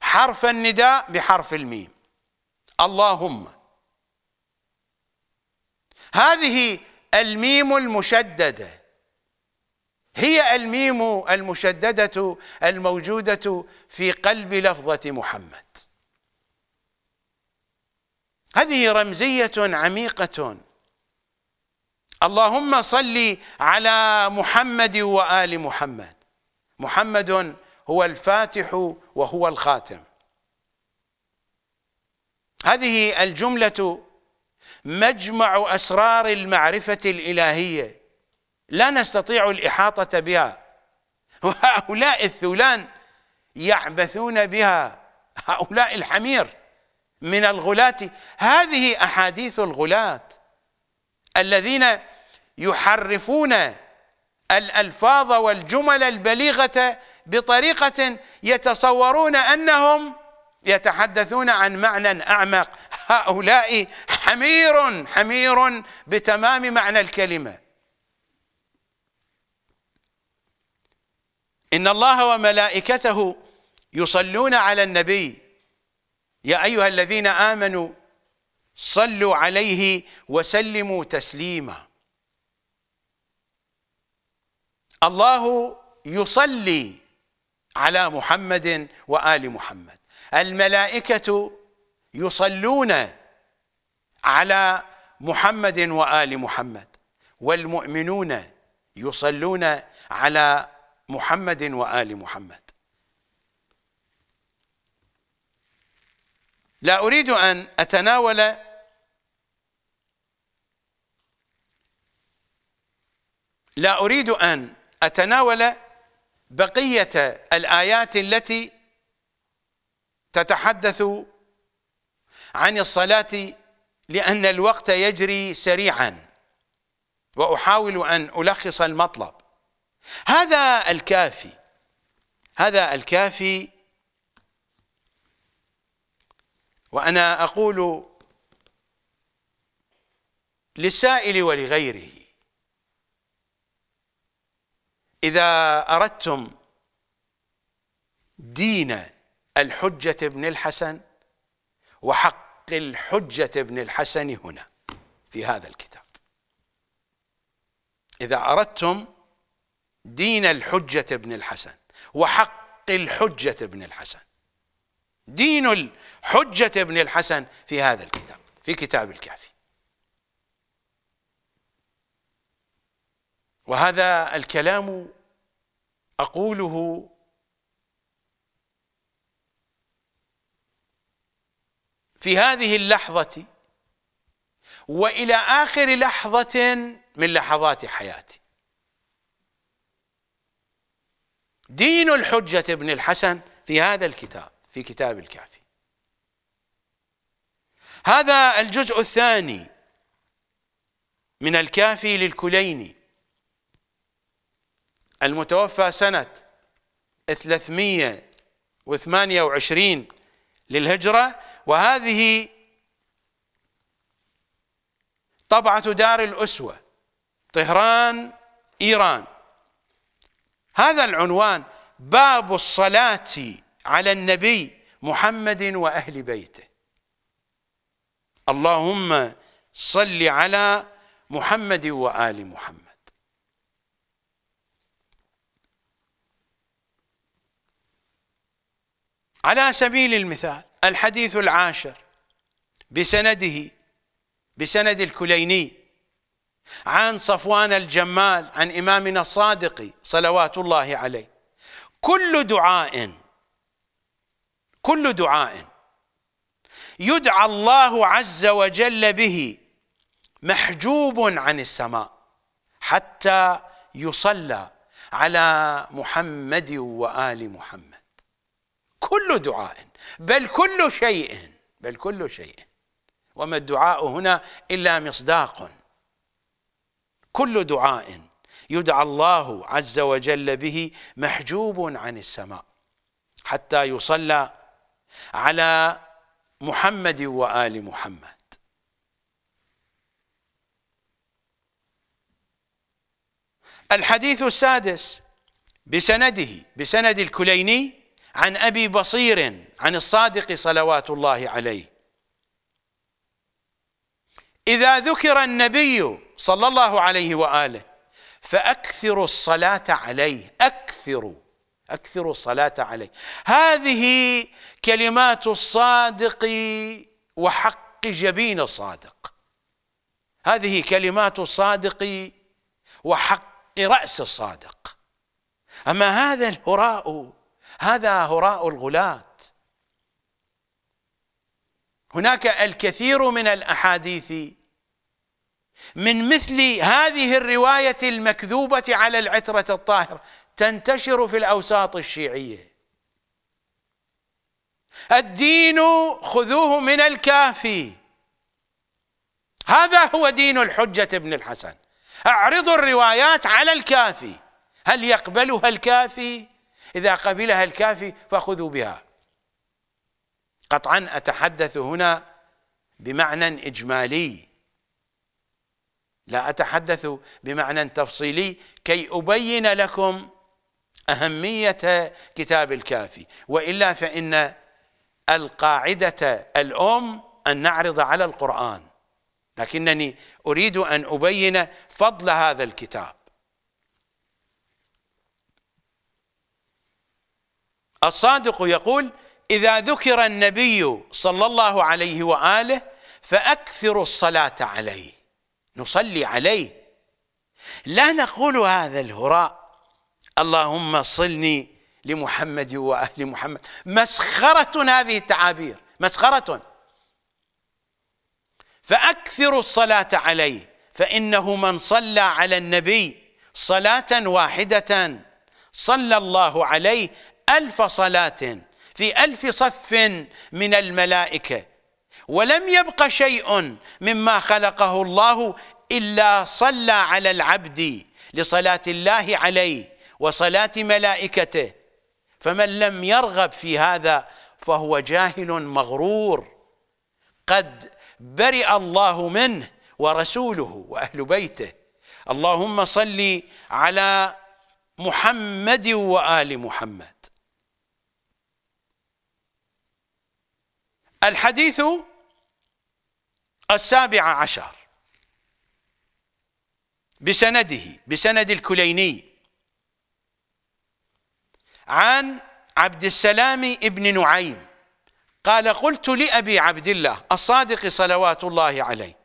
حرف النداء بحرف الميم اللهم هذه الميم المشددة هي الميم المشددة الموجودة في قلب لفظة محمد هذه رمزية عميقة اللهم صل على محمد وآل محمد محمد هو الفاتح وهو الخاتم هذه الجملة مجمع أسرار المعرفة الإلهية لا نستطيع الإحاطة بها <laughs> وهؤلاء الثولان يعبثون بها هؤلاء الحمير من الغلاة هذه أحاديث الغلاة الذين يحرفون الألفاظ والجمل البليغة بطريقة يتصورون أنهم يتحدثون عن معنى أعمق هؤلاء حمير حمير بتمام معنى الكلمة إن الله وملائكته يصلون على النبي يا أيها الذين آمنوا صلوا عليه وسلموا تسليما الله يصلي على محمد وآل محمد الملائكة يصلون على محمد وآل محمد والمؤمنون يصلون على محمد وآل محمد لا أريد أن أتناول لا أريد أن أتناول بقية الآيات التي تتحدث عن الصلاة لأن الوقت يجري سريعا وأحاول أن ألخص المطلب هذا الكافي هذا الكافي وأنا أقول للسائل ولغيره إذا أردتم دين الحجة ابن الحسن وحق الحجة ابن الحسن هنا في هذا الكتاب إذا أردتم دين الحجة ابن الحسن وحق الحجة ابن الحسن دين حجة ابن الحسن في هذا الكتاب في كتاب الكافي وهذا الكلام أقوله في هذه اللحظة وإلى آخر لحظة من لحظات حياتي دين الحجة ابن الحسن في هذا الكتاب في كتاب الكافي هذا الجزء الثاني من الكافي للكليني المتوفى سنة 328 للهجرة وهذه طبعة دار الأسوة طهران إيران هذا العنوان باب الصلاة على النبي محمد وأهل بيته اللهم صل على محمد وآل محمد على سبيل المثال الحديث العاشر بسنده بسند الكليني عن صفوان الجمال عن إمامنا الصادق صلوات الله عليه كل دعاء كل دعاء يدعى الله عز وجل به محجوب عن السماء حتى يصلى على محمد وآل محمد كل دعاء بل كل شيء بل كل شيء وما الدعاء هنا إلا مصداق كل دعاء يدعى الله عز وجل به محجوب عن السماء حتى يصلى على محمد وآل محمد الحديث السادس بسنده بسند الكليني عن أبي بصير عن الصادق صلوات الله عليه إذا ذكر النبي صلى الله عليه وآله فأكثروا الصلاة عليه أكثروا أكثروا الصلاة عليه هذه كلمات الصادق وحق جبين الصادق هذه كلمات الصادق وحق رأس الصادق أما هذا الهراء هذا هراء الغلاة هناك الكثير من الأحاديث من مثل هذه الرواية المكذوبة على العترة الطاهرة تنتشر في الأوساط الشيعية الدين خذوه من الكافي هذا هو دين الحجة ابن الحسن أعرضوا الروايات على الكافي هل يقبلها الكافي إذا قبلها الكافي فخذوا بها قطعا أتحدث هنا بمعنى إجمالي لا أتحدث بمعنى تفصيلي كي أبين لكم أهمية كتاب الكافي وإلا فإن القاعدة الأم أن نعرض على القرآن لكنني أريد أن أبين فضل هذا الكتاب الصادق يقول إذا ذكر النبي صلى الله عليه وآله فأكثر الصلاة عليه نصلي عليه لا نقول هذا الهراء اللهم صلني لمحمد وأهل محمد مسخرة هذه التعابير مسخرة فأكثروا الصلاة عليه فإنه من صلى على النبي صلاة واحدة صلى الله عليه ألف صلاة في ألف صف من الملائكة ولم يبق شيء مما خلقه الله إلا صلى على العبد لصلاة الله عليه وصلاة ملائكته فمن لم يرغب في هذا فهو جاهل مغرور قد برئ الله منه ورسوله واهل بيته اللهم صل على محمد وال محمد الحديث السابع عشر بسنده بسند الكليني عن عبد السلام ابن نعيم قال قلت لأبي عبد الله الصادق صلوات الله عليه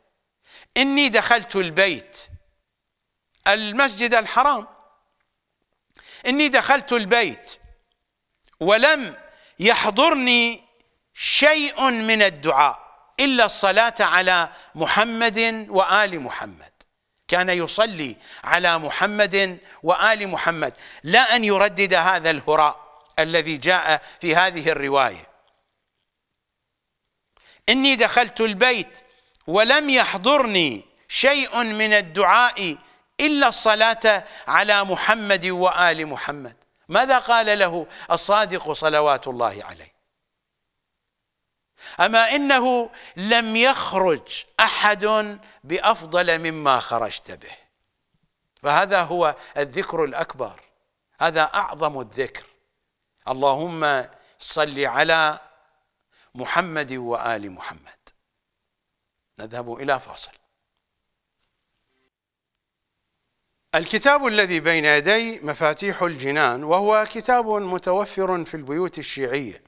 إني دخلت البيت المسجد الحرام إني دخلت البيت ولم يحضرني شيء من الدعاء إلا الصلاة على محمد وآل محمد كان يصلي على محمد وآل محمد لا أن يردد هذا الهراء الذي جاء في هذه الرواية إني دخلت البيت ولم يحضرني شيء من الدعاء إلا الصلاة على محمد وآل محمد ماذا قال له الصادق صلوات الله عليه اما انه لم يخرج احد بافضل مما خرجت به فهذا هو الذكر الاكبر هذا اعظم الذكر اللهم صل على محمد وال محمد نذهب الى فاصل الكتاب الذي بين يدي مفاتيح الجنان وهو كتاب متوفر في البيوت الشيعيه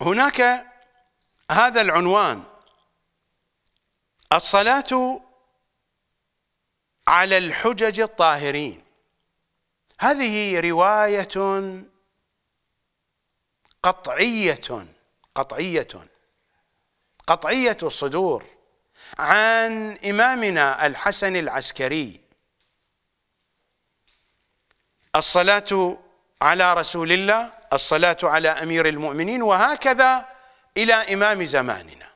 هناك هذا العنوان الصلاة على الحجج الطاهرين هذه رواية قطعية قطعية قطعية الصدور عن إمامنا الحسن العسكري الصلاة على رسول الله الصلاة على أمير المؤمنين وهكذا إلى إمام زماننا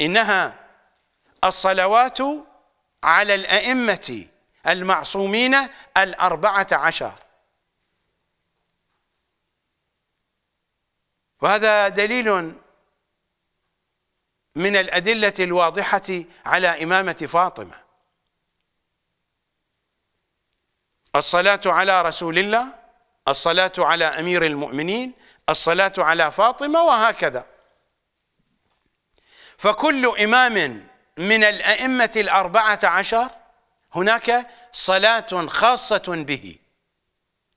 إنها الصلوات على الأئمة المعصومين الأربعة عشر وهذا دليل من الأدلة الواضحة على إمامة فاطمة الصلاة على رسول الله الصلاة على أمير المؤمنين الصلاة على فاطمة وهكذا فكل إمام من الأئمة الأربعة عشر هناك صلاة خاصة به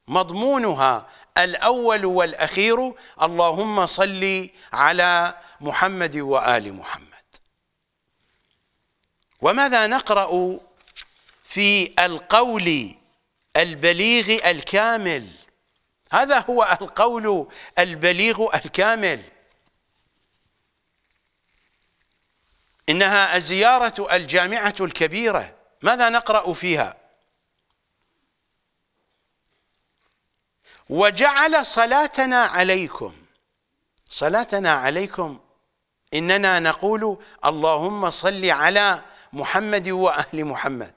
مضمونها الأول والأخير اللهم صل على محمد وآل محمد وماذا نقرأ في القول البليغ الكامل هذا هو القول البليغ الكامل إنها الزيارة الجامعة الكبيرة ماذا نقرأ فيها وجعل صلاتنا عليكم صلاتنا عليكم إننا نقول اللهم صل على محمد وأهل محمد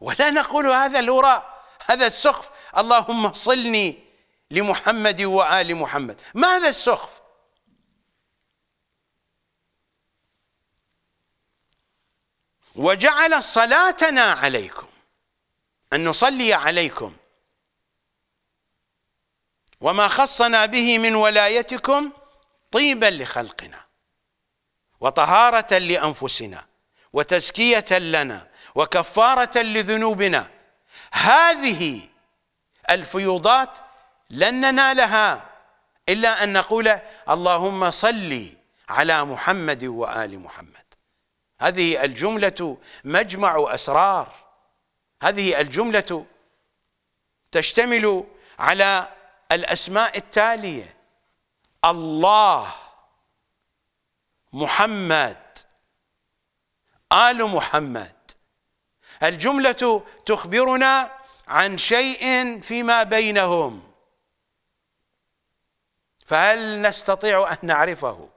ولا نقول هذا الهراء هذا السخف اللهم صلني لمحمد وآل محمد ما هذا السخف وجعل صلاتنا عليكم أن نصلي عليكم وما خصنا به من ولايتكم طيبا لخلقنا وطهارة لأنفسنا وتزكية لنا وكفارة لذنوبنا هذه الفيوضات لن ننالها إلا أن نقول اللهم صل على محمد وآل محمد هذه الجملة مجمع أسرار هذه الجملة تشتمل على الأسماء التالية الله محمد آل محمد الجملة تخبرنا عن شيء فيما بينهم فهل نستطيع أن نعرفه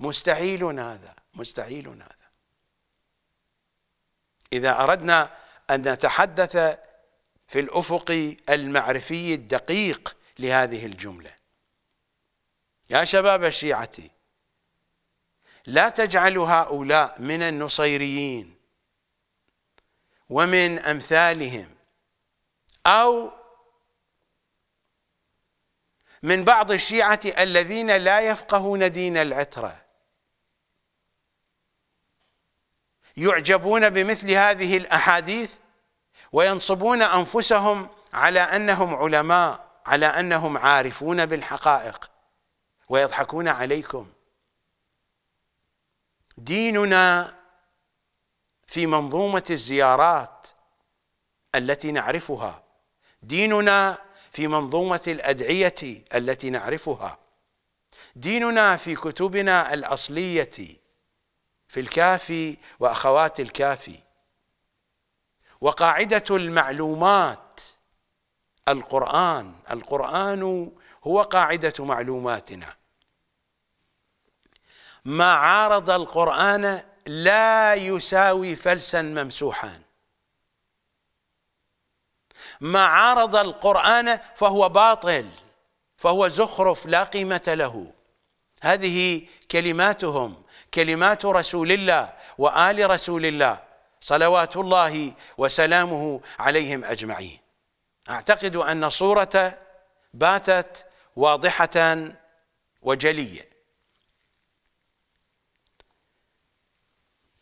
مستحيل هذا مستحيل هذا إذا أردنا أن نتحدث في الأفق المعرفي الدقيق لهذه الجملة يا شباب الشيعة لا تجعلوا هؤلاء من النصيريين ومن أمثالهم أو من بعض الشيعة الذين لا يفقهون دين العترة يعجبون بمثل هذه الأحاديث وينصبون أنفسهم على أنهم علماء على أنهم عارفون بالحقائق ويضحكون عليكم ديننا في منظومة الزيارات التي نعرفها ديننا في منظومة الأدعية التي نعرفها ديننا في كتبنا الأصلية في الكافي وأخوات الكافي وقاعدة المعلومات القرآن القرآن هو قاعدة معلوماتنا ما عارض القرآن لا يساوي فلسا ممسوحا ما عارض القرآن فهو باطل فهو زخرف لا قيمة له هذه كلماتهم كلمات رسول الله وآل رسول الله صلوات الله وسلامه عليهم أجمعين أعتقد أن صورة باتت واضحة وجلية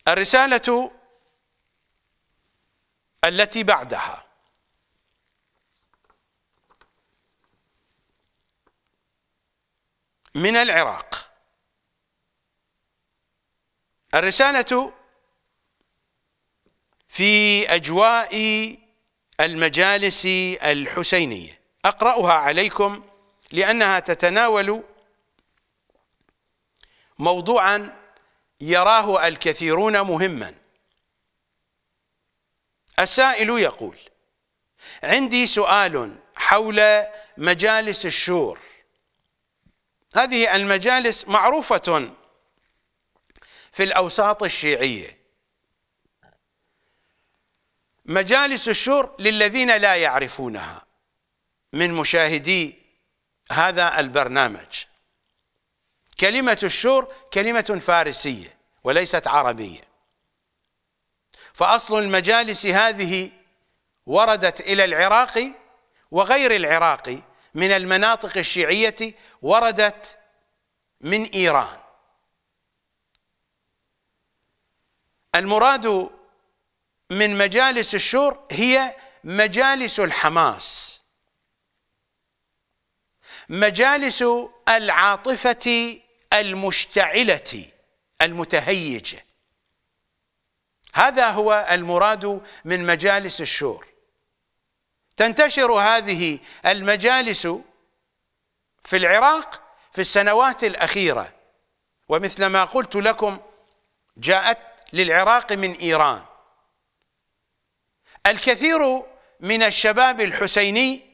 الرسالة التي بعدها من العراق الرسالة في أجواء المجالس الحسينية أقرأها عليكم لأنها تتناول موضوعا يراه الكثيرون مهما السائل يقول عندي سؤال حول مجالس الشور هذه المجالس معروفة في الأوساط الشيعية مجالس الشور للذين لا يعرفونها من مشاهدي هذا البرنامج كلمة الشور كلمة فارسية وليست عربية فأصل المجالس هذه وردت إلى العراق وغير العراق من المناطق الشيعية وردت من ايران المراد من مجالس الشور هي مجالس الحماس مجالس العاطفه المشتعله المتهيجه هذا هو المراد من مجالس الشور تنتشر هذه المجالس في العراق في السنوات الأخيرة ومثل ما قلت لكم جاءت للعراق من إيران الكثير من الشباب الحسيني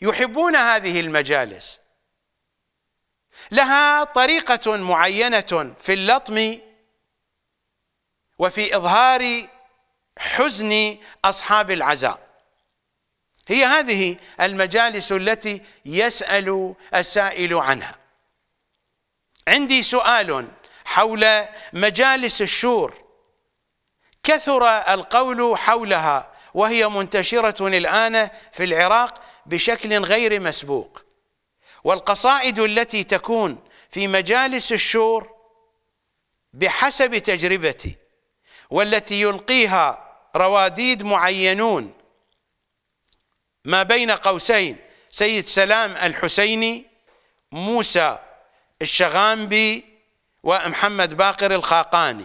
يحبون هذه المجالس لها طريقة معينة في اللطم وفي إظهار حزن أصحاب العزاء هي هذه المجالس التي يسأل السائل عنها عندي سؤال حول مجالس الشور كثر القول حولها وهي منتشرة الآن في العراق بشكل غير مسبوق والقصائد التي تكون في مجالس الشور بحسب تجربتي والتي يلقيها رواديد معينون ما بين قوسين سيد سلام الحسيني موسى الشغامبي ومحمد باقر الخاقاني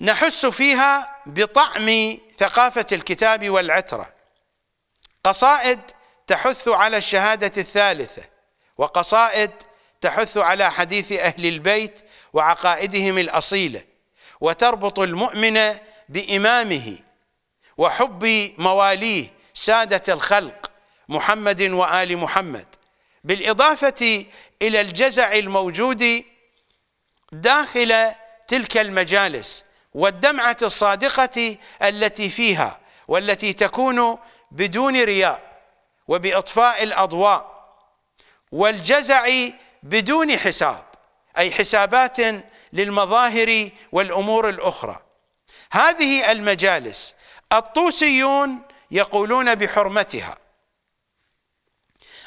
نحس فيها بطعم ثقافة الكتاب والعترة قصائد تحث على الشهادة الثالثة وقصائد تحث على حديث أهل البيت وعقائدهم الأصيلة وتربط المؤمن بإمامه وحب مواليه سادة الخلق محمد وآل محمد بالإضافة إلى الجزع الموجود داخل تلك المجالس والدمعة الصادقة التي فيها والتي تكون بدون رياء وبإطفاء الأضواء والجزع بدون حساب أي حسابات للمظاهر والأمور الأخرى هذه المجالس الطوسيون يقولون بحرمتها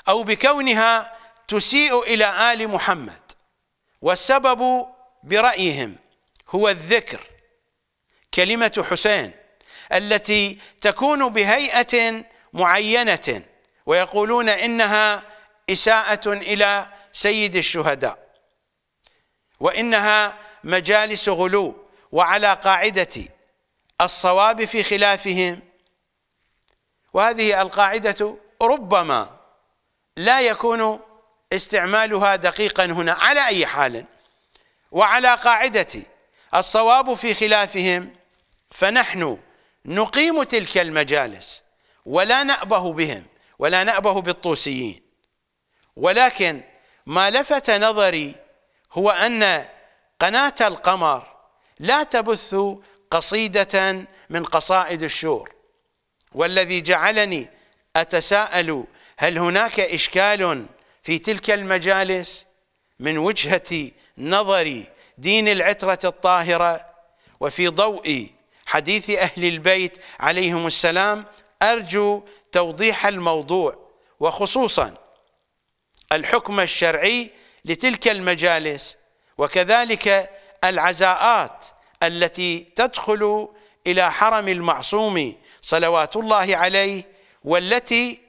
أو بكونها تسيء إلى آل محمد والسبب برأيهم هو الذكر كلمة حسين التي تكون بهيئة معينة ويقولون إنها إساءة إلى سيد الشهداء وإنها مجالس غلو وعلى قاعدة الصواب في خلافهم وهذه القاعدة ربما لا يكون استعمالها دقيقا هنا على أي حال وعلى قاعدة الصواب في خلافهم فنحن نقيم تلك المجالس ولا نأبه بهم ولا نأبه بالطوسيين ولكن ما لفت نظري هو أن قناة القمر لا تبث قصيدة من قصائد الشور والذي جعلني أتساءل هل هناك إشكال في تلك المجالس من وجهة نظري دين العترة الطاهرة وفي ضوء حديث أهل البيت عليهم السلام أرجو توضيح الموضوع وخصوصا الحكم الشرعي لتلك المجالس وكذلك العزاءات التي تدخل إلى حرم المعصوم صلوات الله عليه والتي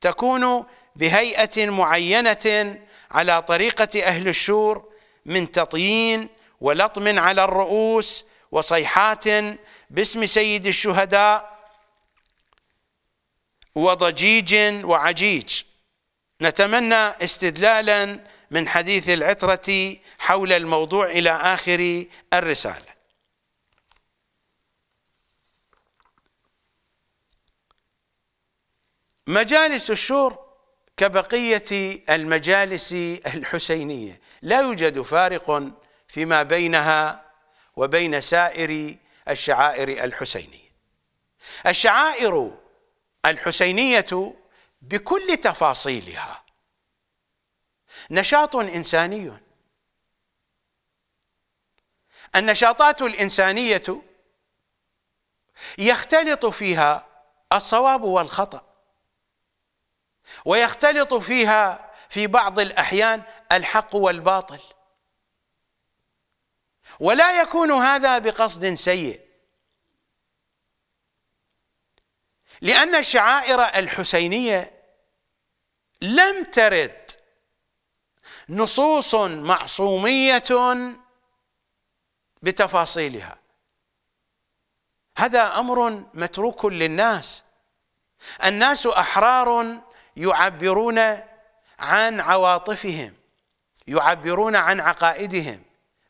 تكون بهيئة معينة على طريقة أهل الشور من تطيين ولطم على الرؤوس وصيحات باسم سيد الشهداء وضجيج وعجيج نتمنى استدلالا من حديث العترة حول الموضوع إلى آخر الرسالة مجالس الشور كبقية المجالس الحسينية لا يوجد فارق فيما بينها وبين سائر الشعائر الحسينية الشعائر الحسينية بكل تفاصيلها نشاط إنساني النشاطات الإنسانية يختلط فيها الصواب والخطأ ويختلط فيها في بعض الأحيان الحق والباطل ولا يكون هذا بقصد سيء لأن الشعائر الحسينية لم ترد نصوص معصومية بتفاصيلها هذا أمر متروك للناس الناس أحرار يعبرون عن عواطفهم يعبرون عن عقائدهم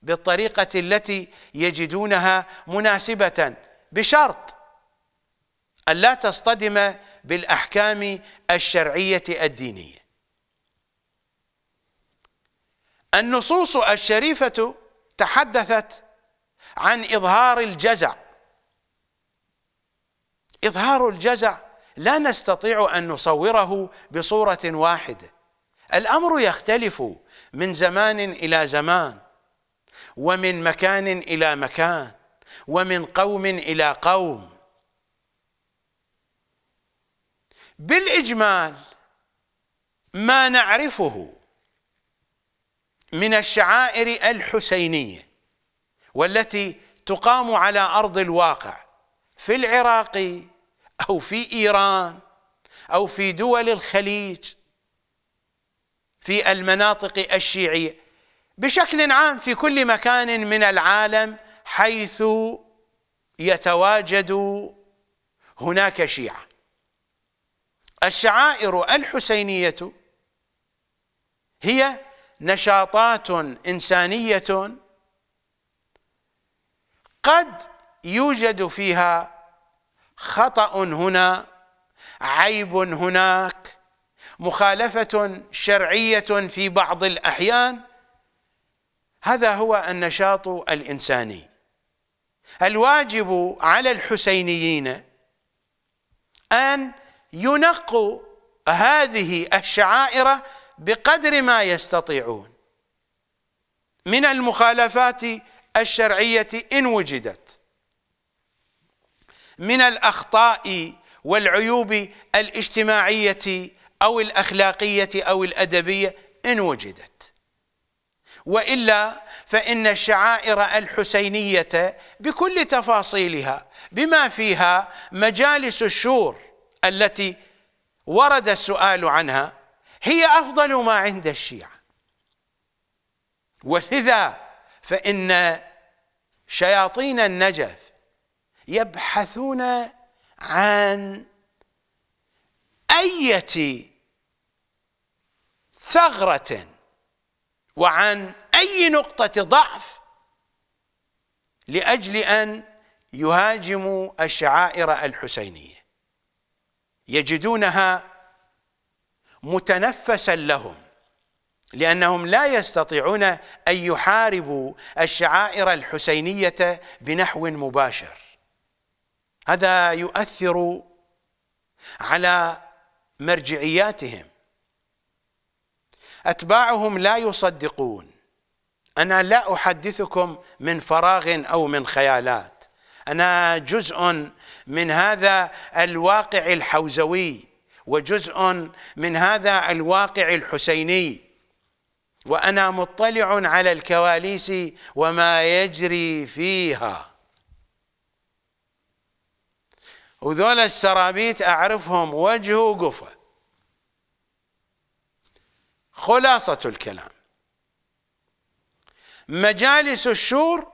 بالطريقة التي يجدونها مناسبة بشرط ألا تصطدم بالأحكام الشرعية الدينية النصوص الشريفة تحدثت عن إظهار الجزع إظهار الجزع لا نستطيع ان نصوره بصوره واحده الامر يختلف من زمان الى زمان ومن مكان الى مكان ومن قوم الى قوم بالاجمال ما نعرفه من الشعائر الحسينيه والتي تقام على ارض الواقع في العراق أو في إيران أو في دول الخليج في المناطق الشيعية بشكل عام في كل مكان من العالم حيث يتواجد هناك شيعة الشعائر الحسينية هي نشاطات إنسانية قد يوجد فيها خطأ هنا عيب هناك مخالفة شرعية في بعض الأحيان هذا هو النشاط الإنساني الواجب على الحسينيين أن ينقوا هذه الشعائر بقدر ما يستطيعون من المخالفات الشرعية إن وجدت من الأخطاء والعيوب الاجتماعية أو الأخلاقية أو الأدبية إن وجدت وإلا فإن الشعائر الحسينية بكل تفاصيلها بما فيها مجالس الشور التي ورد السؤال عنها هي أفضل ما عند الشيعة ولذا فإن شياطين النجف يبحثون عن أية ثغرة وعن أي نقطة ضعف لأجل أن يهاجموا الشعائر الحسينية يجدونها متنفسا لهم لأنهم لا يستطيعون أن يحاربوا الشعائر الحسينية بنحو مباشر هذا يؤثر على مرجعياتهم اتباعهم لا يصدقون انا لا احدثكم من فراغ او من خيالات انا جزء من هذا الواقع الحوزوي وجزء من هذا الواقع الحسيني وانا مطلع على الكواليس وما يجري فيها وذول السرابيت أعرفهم وجه وقفة خلاصة الكلام مجالس الشور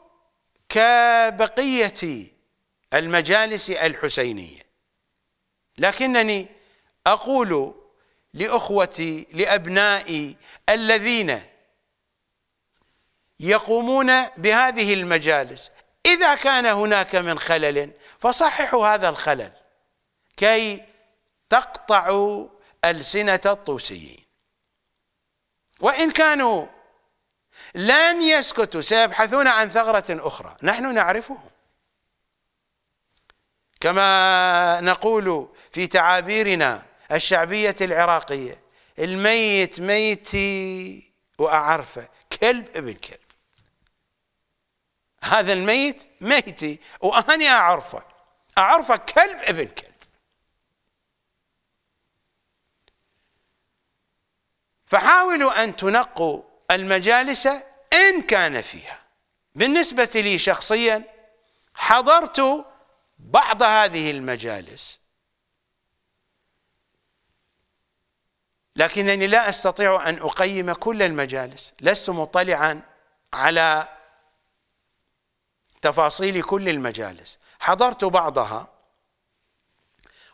كبقية المجالس الحسينية لكنني أقول لأخوتي لأبنائي الذين يقومون بهذه المجالس إذا كان هناك من خلل فصححوا هذا الخلل كي تقطعوا ألسنة الطوسيين وإن كانوا لن يسكتوا سيبحثون عن ثغرة أخرى نحن نعرفهم كما نقول في تعابيرنا الشعبية العراقية الميت ميتي وأعرفه كلب ابن كلب هذا الميت ميتي وأني أعرفه أعرفه كلب ابن كلب فحاولوا أن تنقوا المجالس إن كان فيها بالنسبة لي شخصيا حضرت بعض هذه المجالس لكنني لا أستطيع أن أقيم كل المجالس لست مطلعا على تفاصيل كل المجالس حضرت بعضها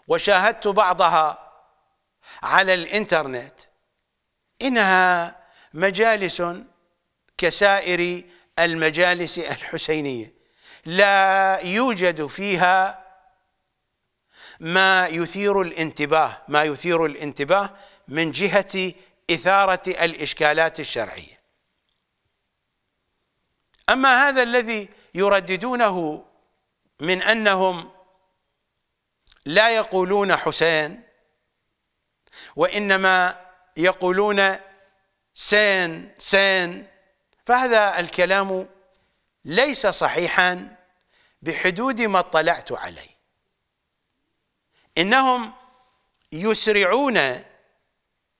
وشاهدت بعضها على الانترنت انها مجالس كسائر المجالس الحسينيه لا يوجد فيها ما يثير الانتباه ما يثير الانتباه من جهه اثاره الاشكالات الشرعيه اما هذا الذي يرددونه من أنهم لا يقولون حسين وإنما يقولون سين سين فهذا الكلام ليس صحيحا بحدود ما اطلعت عليه إنهم يسرعون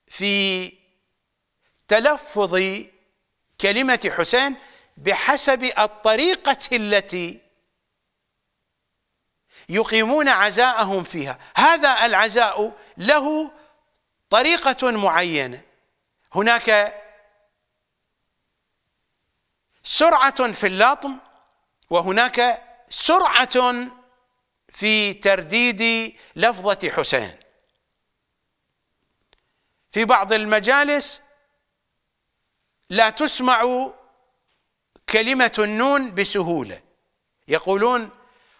في تلفظ كلمة حسين بحسب الطريقة التي يقيمون عزاءهم فيها هذا العزاء له طريقة معينة هناك سرعة في اللطم وهناك سرعة في ترديد لفظة حسين في بعض المجالس لا تسمع كلمة النون بسهولة يقولون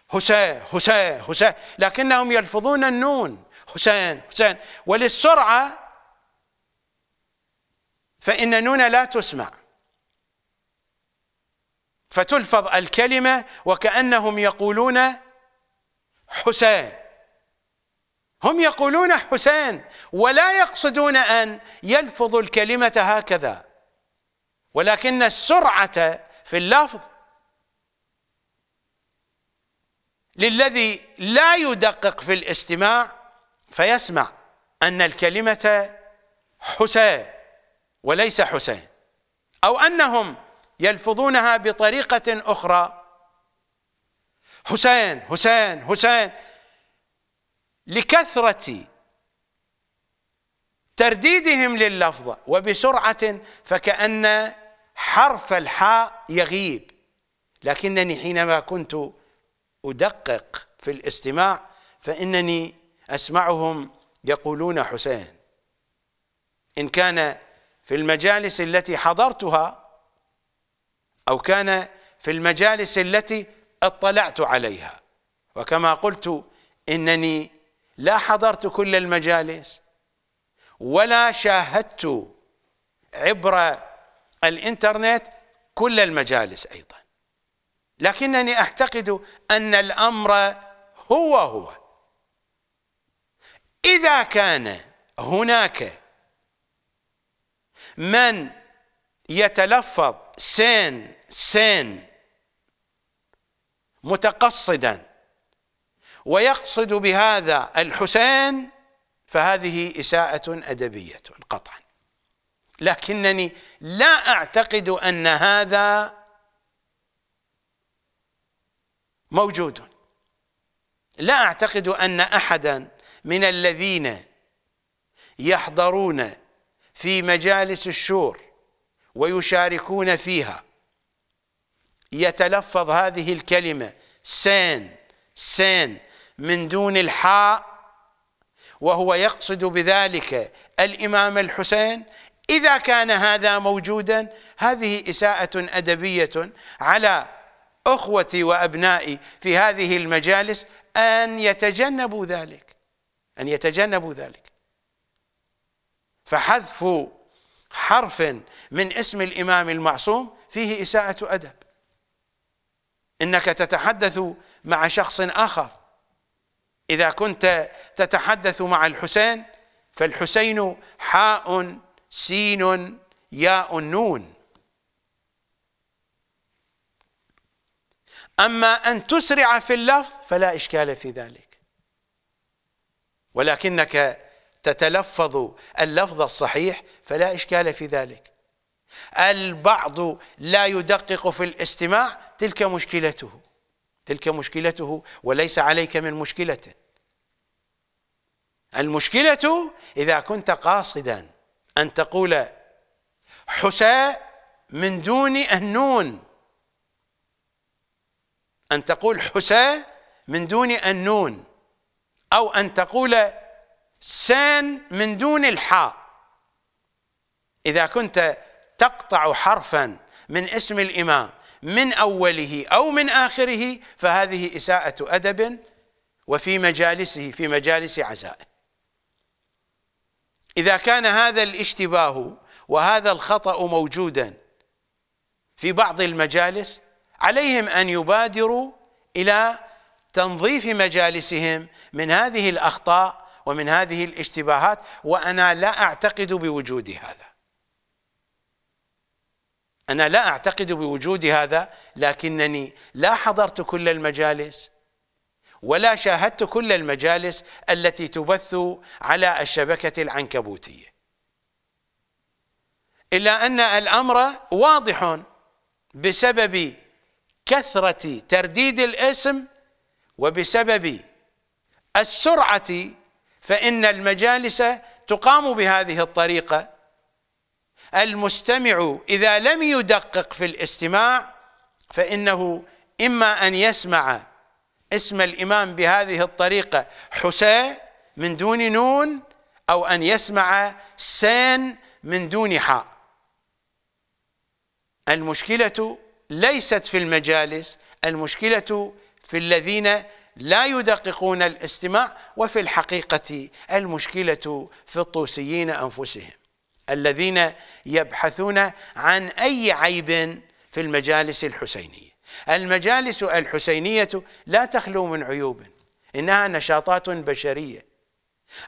حسين حسين حسين لكنهم يلفظون النون حسين حسين وللسرعة فإن النون لا تسمع فتلفظ الكلمة وكأنهم يقولون حسين هم يقولون حسين ولا يقصدون أن يلفظوا الكلمة هكذا ولكن السرعة في اللفظ للذي لا يدقق في الاستماع فيسمع أن الكلمة حسين وليس حسين أو أنهم يلفظونها بطريقة أخرى حسين حسين حسين لكثرة ترديدهم لللفظة وبسرعة فكأن حرف الحاء يغيب لكنني حينما كنت أدقق في الاستماع فإنني أسمعهم يقولون حسين إن كان في المجالس التي حضرتها أو كان في المجالس التي اطلعت عليها وكما قلت إنني لا حضرت كل المجالس ولا شاهدت عبر الانترنت كل المجالس أيضا لكنني أعتقد أن الأمر هو هو إذا كان هناك من يتلفظ سين سين متقصدا ويقصد بهذا الحسين فهذه إساءة أدبية قطعا لكنني لا أعتقد أن هذا موجود لا أعتقد أن أحدا من الذين يحضرون في مجالس الشور ويشاركون فيها يتلفظ هذه الكلمة سين سين من دون الحاء وهو يقصد بذلك الإمام الحسين إذا كان هذا موجودا هذه إساءة أدبية على اخوتي وابنائي في هذه المجالس ان يتجنبوا ذلك ان يتجنبوا ذلك فحذف حرف من اسم الامام المعصوم فيه اساءه ادب انك تتحدث مع شخص اخر اذا كنت تتحدث مع الحسين فالحسين حاء سين ياء نون أما أن تسرع في اللفظ فلا إشكال في ذلك ولكنك تتلفظ اللفظ الصحيح فلا إشكال في ذلك البعض لا يدقق في الاستماع تلك مشكلته تلك مشكلته وليس عليك من مشكلة المشكلة إذا كنت قاصدا أن تقول حساء من دون النون أن تقول حسى من دون النون أو أن تقول سان من دون الحاء إذا كنت تقطع حرفا من اسم الإمام من أوله أو من آخره فهذه إساءة أدب وفي مجالسه في مجالس عزائه إذا كان هذا الاشتباه وهذا الخطأ موجودا في بعض المجالس عليهم ان يبادروا الى تنظيف مجالسهم من هذه الاخطاء ومن هذه الاشتباهات وانا لا اعتقد بوجود هذا انا لا اعتقد بوجود هذا لكنني لا حضرت كل المجالس ولا شاهدت كل المجالس التي تبث على الشبكه العنكبوتيه الا ان الامر واضح بسبب كثرة ترديد الاسم وبسبب السرعة فإن المجالس تقام بهذه الطريقة المستمع إذا لم يدقق في الاستماع فإنه إما أن يسمع اسم الإمام بهذه الطريقة حسين من دون نون أو أن يسمع سين من دون حاء المشكلة ليست في المجالس المشكلة في الذين لا يدققون الاستماع وفي الحقيقة المشكلة في الطوسيين أنفسهم الذين يبحثون عن أي عيب في المجالس الحسينية المجالس الحسينية لا تخلو من عيوب إنها نشاطات بشرية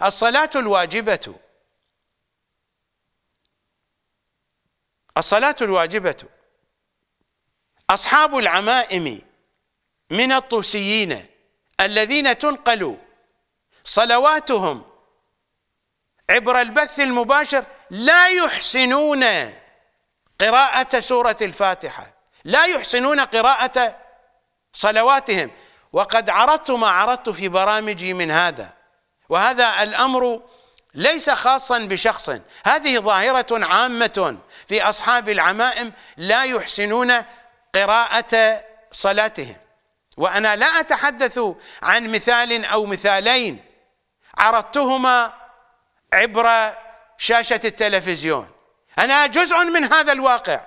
الصلاة الواجبة الصلاة الواجبة أصحاب العمائم من الطوسيين الذين تنقل صلواتهم عبر البث المباشر لا يحسنون قراءة سورة الفاتحة لا يحسنون قراءة صلواتهم وقد عرضت ما عرضت في برامجي من هذا وهذا الأمر ليس خاصا بشخص هذه ظاهرة عامة في أصحاب العمائم لا يحسنون قراءة صلاتهم وأنا لا أتحدث عن مثال أو مثالين عرضتهما عبر شاشة التلفزيون أنا جزء من هذا الواقع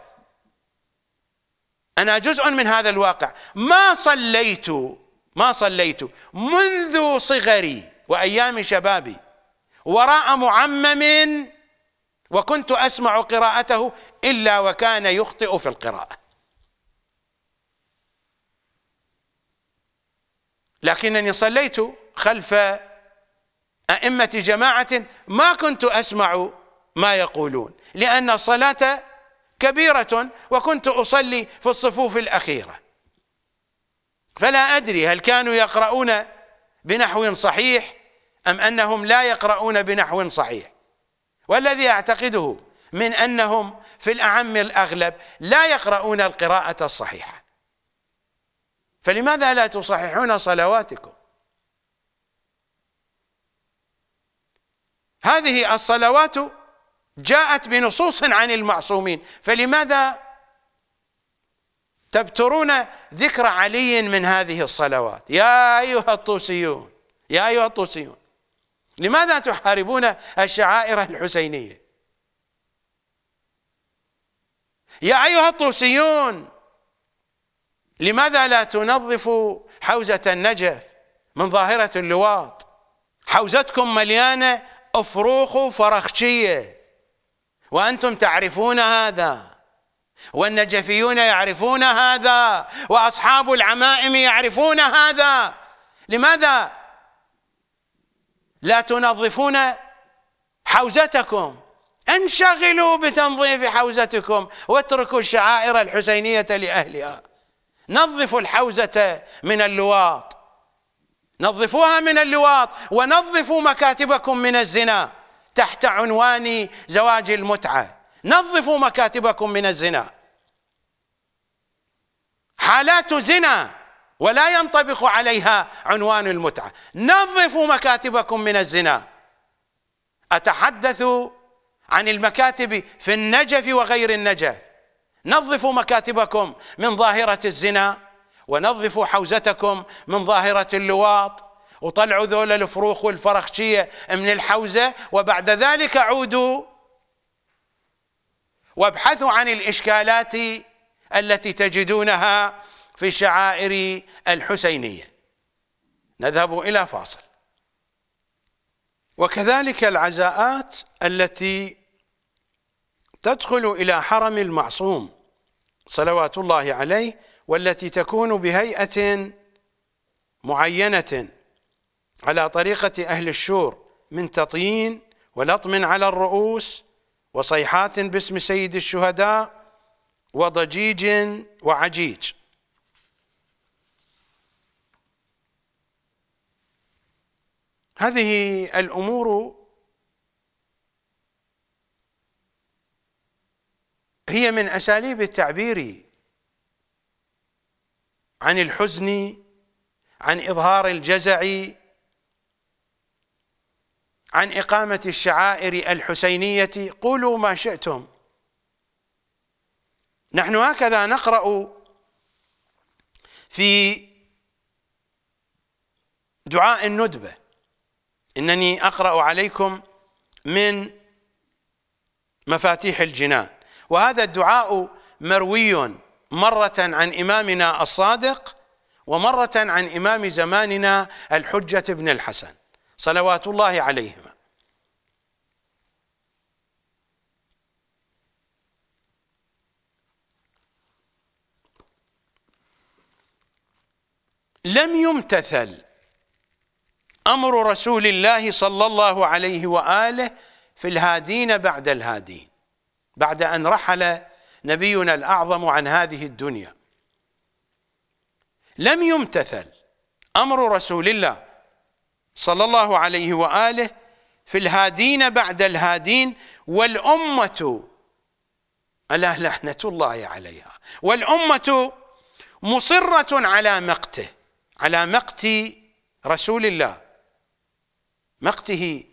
أنا جزء من هذا الواقع ما صليت ما صليت منذ صغري وأيام شبابي وراء معمم وكنت أسمع قراءته إلا وكان يخطئ في القراءة لكنني صليت خلف أئمة جماعة ما كنت أسمع ما يقولون لأن الصلاة كبيرة وكنت أصلي في الصفوف الأخيرة فلا أدري هل كانوا يقرؤون بنحو صحيح أم أنهم لا يقرؤون بنحو صحيح والذي أعتقده من أنهم في الأعم الأغلب لا يقرؤون القراءة الصحيحة فلماذا لا تصححون صلواتكم هذه الصلوات جاءت بنصوص عن المعصومين فلماذا تبترون ذكر علي من هذه الصلوات يا أيها الطوسيون يا أيها الطوسيون لماذا تحاربون الشعائر الحسينية يا أيها الطوسيون لماذا لا تنظف حوزة النجف من ظاهرة اللواط حوزتكم مليانة أفروخ فرخشية وأنتم تعرفون هذا والنجفيون يعرفون هذا وأصحاب العمائم يعرفون هذا لماذا لا تنظفون حوزتكم انشغلوا بتنظيف حوزتكم واتركوا الشعائر الحسينية لأهلها نظفوا الحوزة من اللواط نظفوها من اللواط ونظفوا مكاتبكم من الزنا تحت عنوان زواج المتعة نظفوا مكاتبكم من الزنا حالات زنا ولا ينطبق عليها عنوان المتعة نظفوا مكاتبكم من الزنا أتحدث عن المكاتب في النجف وغير النجف نظفوا مكاتبكم من ظاهرة الزنا ونظفوا حوزتكم من ظاهرة اللواط وطلعوا ذول الفروخ والفرخشية من الحوزة وبعد ذلك عودوا وابحثوا عن الإشكالات التي تجدونها في الشعائر الحسينية نذهب إلى فاصل وكذلك العزاءات التي تدخل إلى حرم المعصوم صلوات الله عليه والتي تكون بهيئة معينة على طريقة أهل الشور من تطيين ولطم على الرؤوس وصيحات باسم سيد الشهداء وضجيج وعجيج هذه الأمور هي من أساليب التعبير عن الحزن عن إظهار الجزع عن إقامة الشعائر الحسينية قولوا ما شئتم نحن هكذا نقرأ في دعاء الندبة إنني أقرأ عليكم من مفاتيح الجنان وهذا الدعاء مروي مرة عن إمامنا الصادق ومرة عن إمام زماننا الحجة بن الحسن صلوات الله عليهما لم يمتثل امر رسول الله صلى الله عليه واله في الهادين بعد الهادين بعد أن رحل نبينا الأعظم عن هذه الدنيا لم يمتثل أمر رسول الله صلى الله عليه وآله في الهادين بعد الهادين والأمة ألا لعنة الله عليها والأمة مصرة على مقته على مقت رسول الله مقته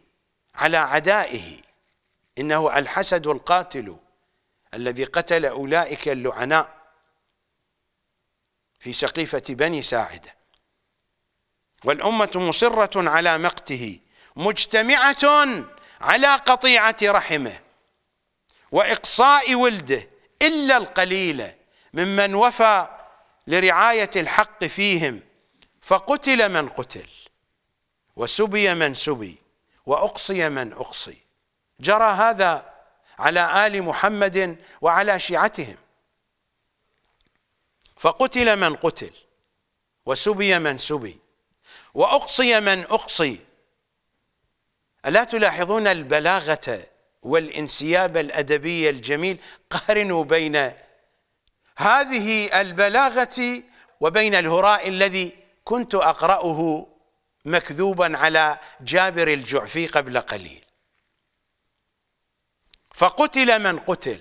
على عدائه إنه الحسد القاتل الذي قتل أولئك اللعناء في سقيفة بني ساعدة والأمة مصرة على مقته مجتمعة على قطيعة رحمه وإقصاء ولده إلا القليلة ممن وفى لرعاية الحق فيهم فقتل من قتل وسبي من سبي وأقصي من أقصي جرى هذا على آل محمد وعلى شيعتهم فقتل من قتل وسبي من سبي وأقصي من أقصي ألا تلاحظون البلاغة والانسياب الأدبي الجميل قارنوا بين هذه البلاغة وبين الهراء الذي كنت أقرأه مكذوبا على جابر الجعفي قبل قليل فقتل من قتل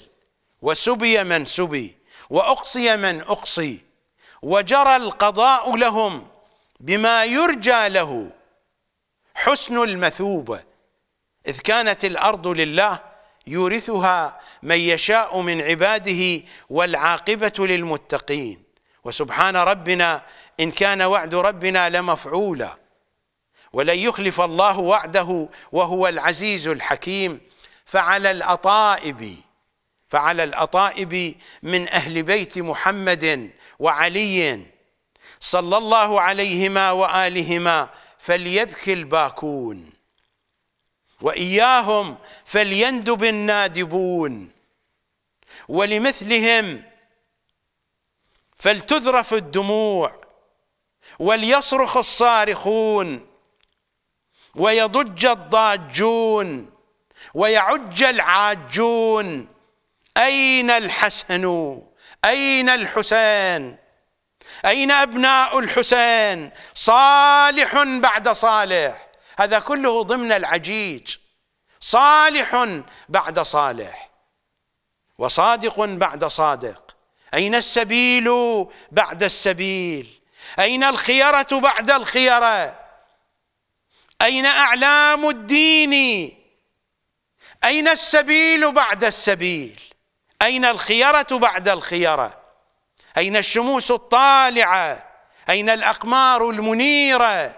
وسبي من سبي وأقصي من أقصي وجرى القضاء لهم بما يرجى له حسن المثوبة إذ كانت الأرض لله يورثها من يشاء من عباده والعاقبة للمتقين وسبحان ربنا إن كان وعد ربنا لمفعولا ولن يخلف الله وعده وهو العزيز الحكيم فعلى الأطائب فعلى الأطائب من أهل بيت محمد وعلي صلى الله عليهما وآلهما فليبكي الباكون وإياهم فليندب النادبون ولمثلهم فلتذرف الدموع وليصرخ الصارخون ويضج الضاجون ويعج العاجون أين الحسن أين الحسين أين أبناء الحسين صالح بعد صالح هذا كله ضمن العجيج صالح بعد صالح وصادق بعد صادق أين السبيل بعد السبيل أين الخيرة بعد الخيرة أين أعلام الدين أين السبيل بعد السبيل أين الخيرة بعد الخيرة أين الشموس الطالعة أين الأقمار المنيرة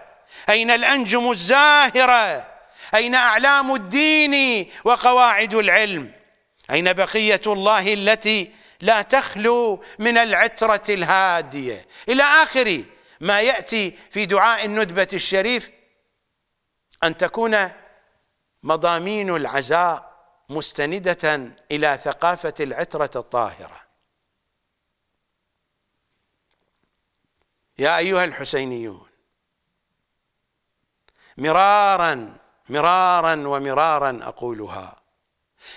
أين الأنجم الزاهرة أين أعلام الدين وقواعد العلم أين بقية الله التي لا تخلو من العترة الهادية إلى آخر ما يأتي في دعاء الندبة الشريف أن تكون مضامين العزاء مستندة إلى ثقافة العترة الطاهرة يا أيها الحسينيون مرارا مرارا ومرارا أقولها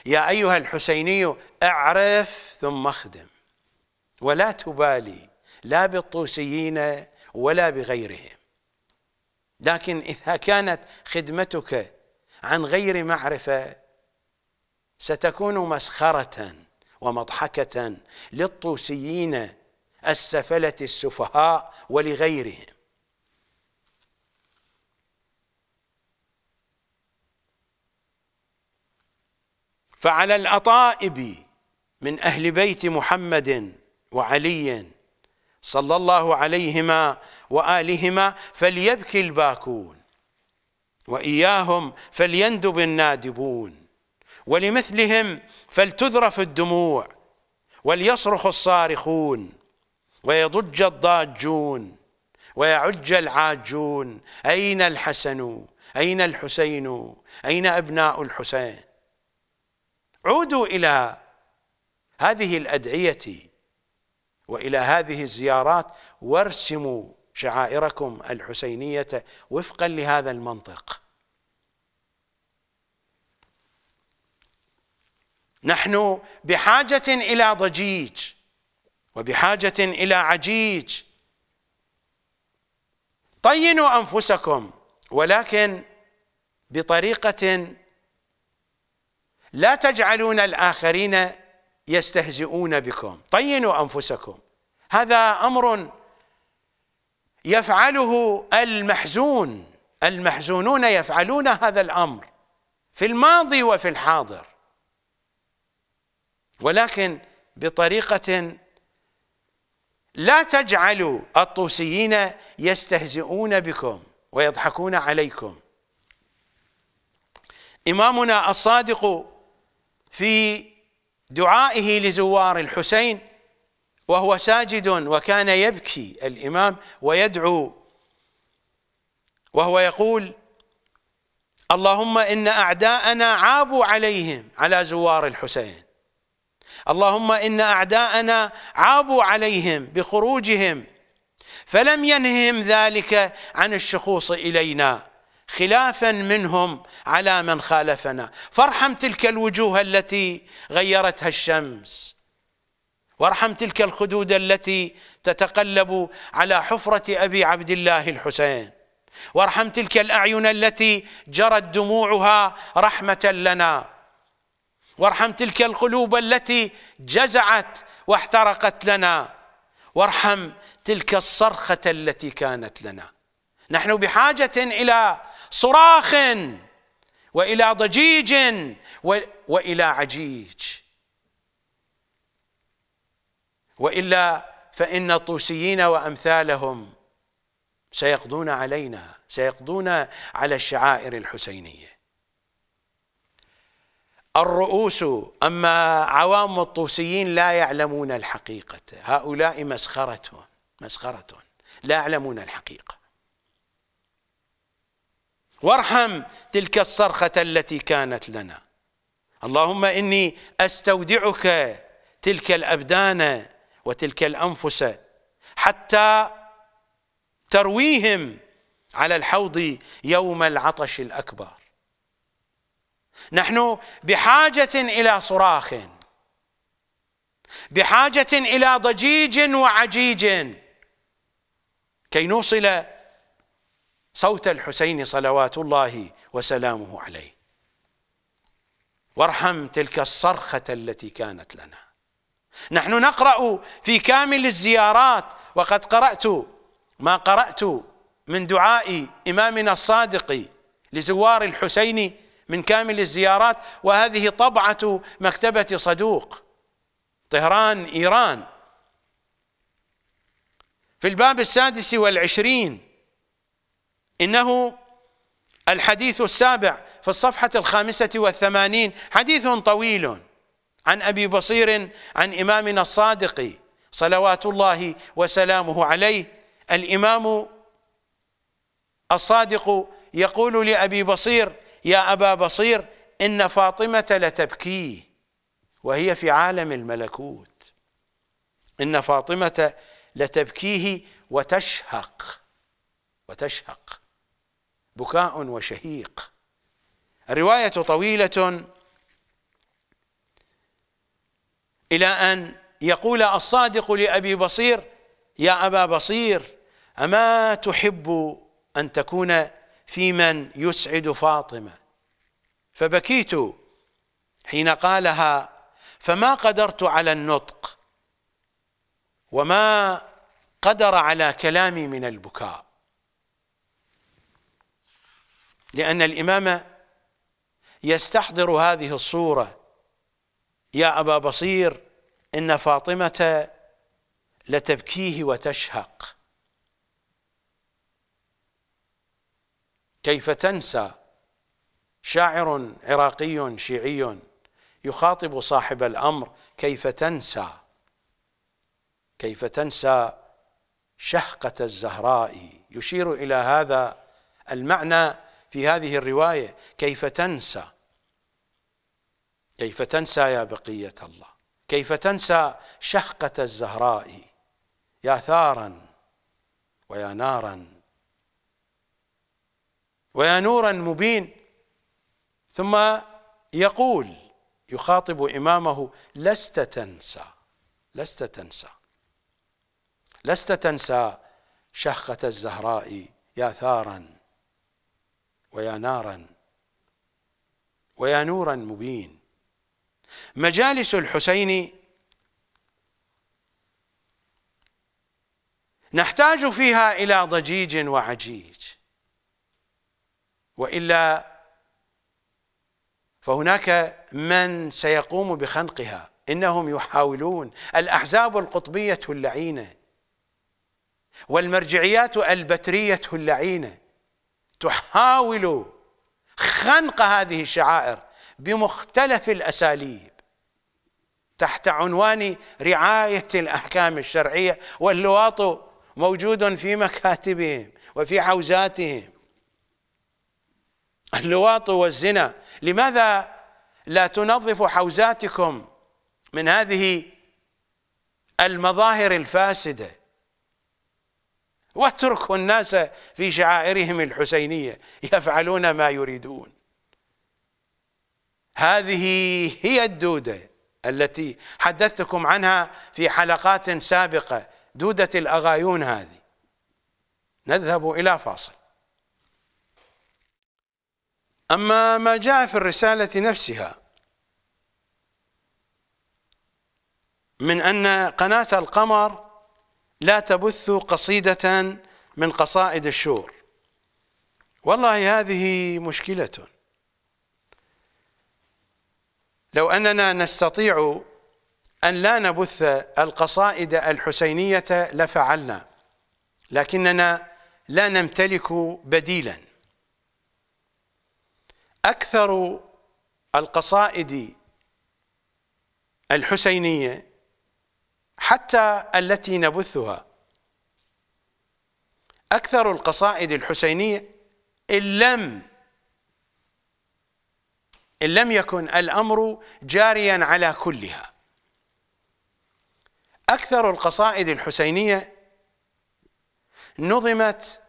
يا أيها الحسيني أعرف ثم اخدم ولا تبالي لا بالطوسيين ولا بغيرهم لكن إذا كانت خدمتك عن غير معرفة ستكون مسخرة ومضحكة للطوسيين السفلة السفهاء ولغيرهم فعلى الأطائب من أهل بيت محمد وعلي صلى الله عليهما وآلهما فليبكي الباكون وإياهم فليندب النادبون ولمثلهم فلتذرف الدموع وليصرخ الصارخون ويضج الضاجون ويعج العاجون أين الحسن أين الحسين أين أبناء الحسين عودوا إلى هذه الأدعية وإلى هذه الزيارات وارسموا شعائركم الحسينيه وفقا لهذا المنطق نحن بحاجه الى ضجيج وبحاجه الى عجيج طينوا انفسكم ولكن بطريقه لا تجعلون الاخرين يستهزئون بكم طينوا انفسكم هذا امر يفعله المحزون المحزونون يفعلون هذا الأمر في الماضي وفي الحاضر ولكن بطريقة لا تجعل الطوسيين يستهزئون بكم ويضحكون عليكم إمامنا الصادق في دعائه لزوار الحسين وهو ساجد وكان يبكي الإمام ويدعو وهو يقول اللهم إن أعداءنا عابوا عليهم على زوار الحسين اللهم إن أعداءنا عابوا عليهم بخروجهم فلم ينههم ذلك عن الشخوص إلينا خلافا منهم على من خالفنا فارحم تلك الوجوه التي غيرتها الشمس وارحم تلك الخدود التي تتقلب على حفرة أبي عبد الله الحسين وارحم تلك الأعين التي جرت دموعها رحمة لنا وارحم تلك القلوب التي جزعت واحترقت لنا وارحم تلك الصرخة التي كانت لنا نحن بحاجة إلى صراخ وإلى ضجيج وإلى عجيج وإلا فإن الطوسيين وأمثالهم سيقضون علينا سيقضون على الشعائر الحسينية الرؤوس أما عوام الطوسيين لا يعلمون الحقيقة هؤلاء مسخرة مسخرة لا يعلمون الحقيقة وارحم تلك الصرخة التي كانت لنا اللهم إني أستودعك تلك الأبدان وتلك الأنفس حتى ترويهم على الحوض يوم العطش الأكبر نحن بحاجة إلى صراخ بحاجة إلى ضجيج وعجيج كي نوصل صوت الحسين صلوات الله وسلامه عليه وارحم تلك الصرخة التي كانت لنا نحن نقرأ في كامل الزيارات وقد قرأت ما قرأت من دعاء إمامنا الصادق لزوار الحسين من كامل الزيارات وهذه طبعة مكتبة صدوق طهران إيران في الباب السادس والعشرين إنه الحديث السابع في الصفحة الخامسة والثمانين حديث طويل عن أبي بصير عن إمامنا الصادق صلوات الله وسلامه عليه الإمام الصادق يقول لأبي بصير يا أبا بصير إن فاطمة لتبكي وهي في عالم الملكوت إن فاطمة لتبكيه وتشهق وتشهق بكاء وشهيق الرواية طويلة إلى أن يقول الصادق لأبي بصير يا أبا بصير أما تحب أن تكون في من يسعد فاطمة فبكيت حين قالها فما قدرت على النطق وما قدر على كلامي من البكاء لأن الإمام يستحضر هذه الصورة يا أبا بصير إن فاطمة لتبكيه وتشهق كيف تنسى شاعر عراقي شيعي يخاطب صاحب الأمر كيف تنسى كيف تنسى شهقة الزهراء يشير إلى هذا المعنى في هذه الرواية كيف تنسى كيف تنسى يا بقية الله كيف تنسى شهقة الزهراء يا ثارا ويا نارا ويا نورا مبين ثم يقول يخاطب إمامه لست تنسى لست تنسى لست تنسى شهقة الزهراء يا ثارا ويا نارا ويا نورا مبين مجالس الحسين نحتاج فيها إلى ضجيج وعجيج وإلا فهناك من سيقوم بخنقها إنهم يحاولون الأحزاب القطبية اللعينة والمرجعيات البترية اللعينة تحاول خنق هذه الشعائر بمختلف الاساليب تحت عنوان رعايه الاحكام الشرعيه واللواط موجود في مكاتبهم وفي حوزاتهم اللواط والزنا لماذا لا تنظف حوزاتكم من هذه المظاهر الفاسده واتركوا الناس في شعائرهم الحسينيه يفعلون ما يريدون هذه هي الدودة التي حدثتكم عنها في حلقات سابقة دودة الأغايون هذه نذهب إلى فاصل أما ما جاء في الرسالة نفسها من أن قناة القمر لا تبث قصيدة من قصائد الشور والله هذه مشكلة لو أننا نستطيع أن لا نبث القصائد الحسينية لفعلنا لكننا لا نمتلك بديلا أكثر القصائد الحسينية حتى التي نبثها أكثر القصائد الحسينية إن لم إن لم يكن الأمر جاريا على كلها أكثر القصائد الحسينية نظمت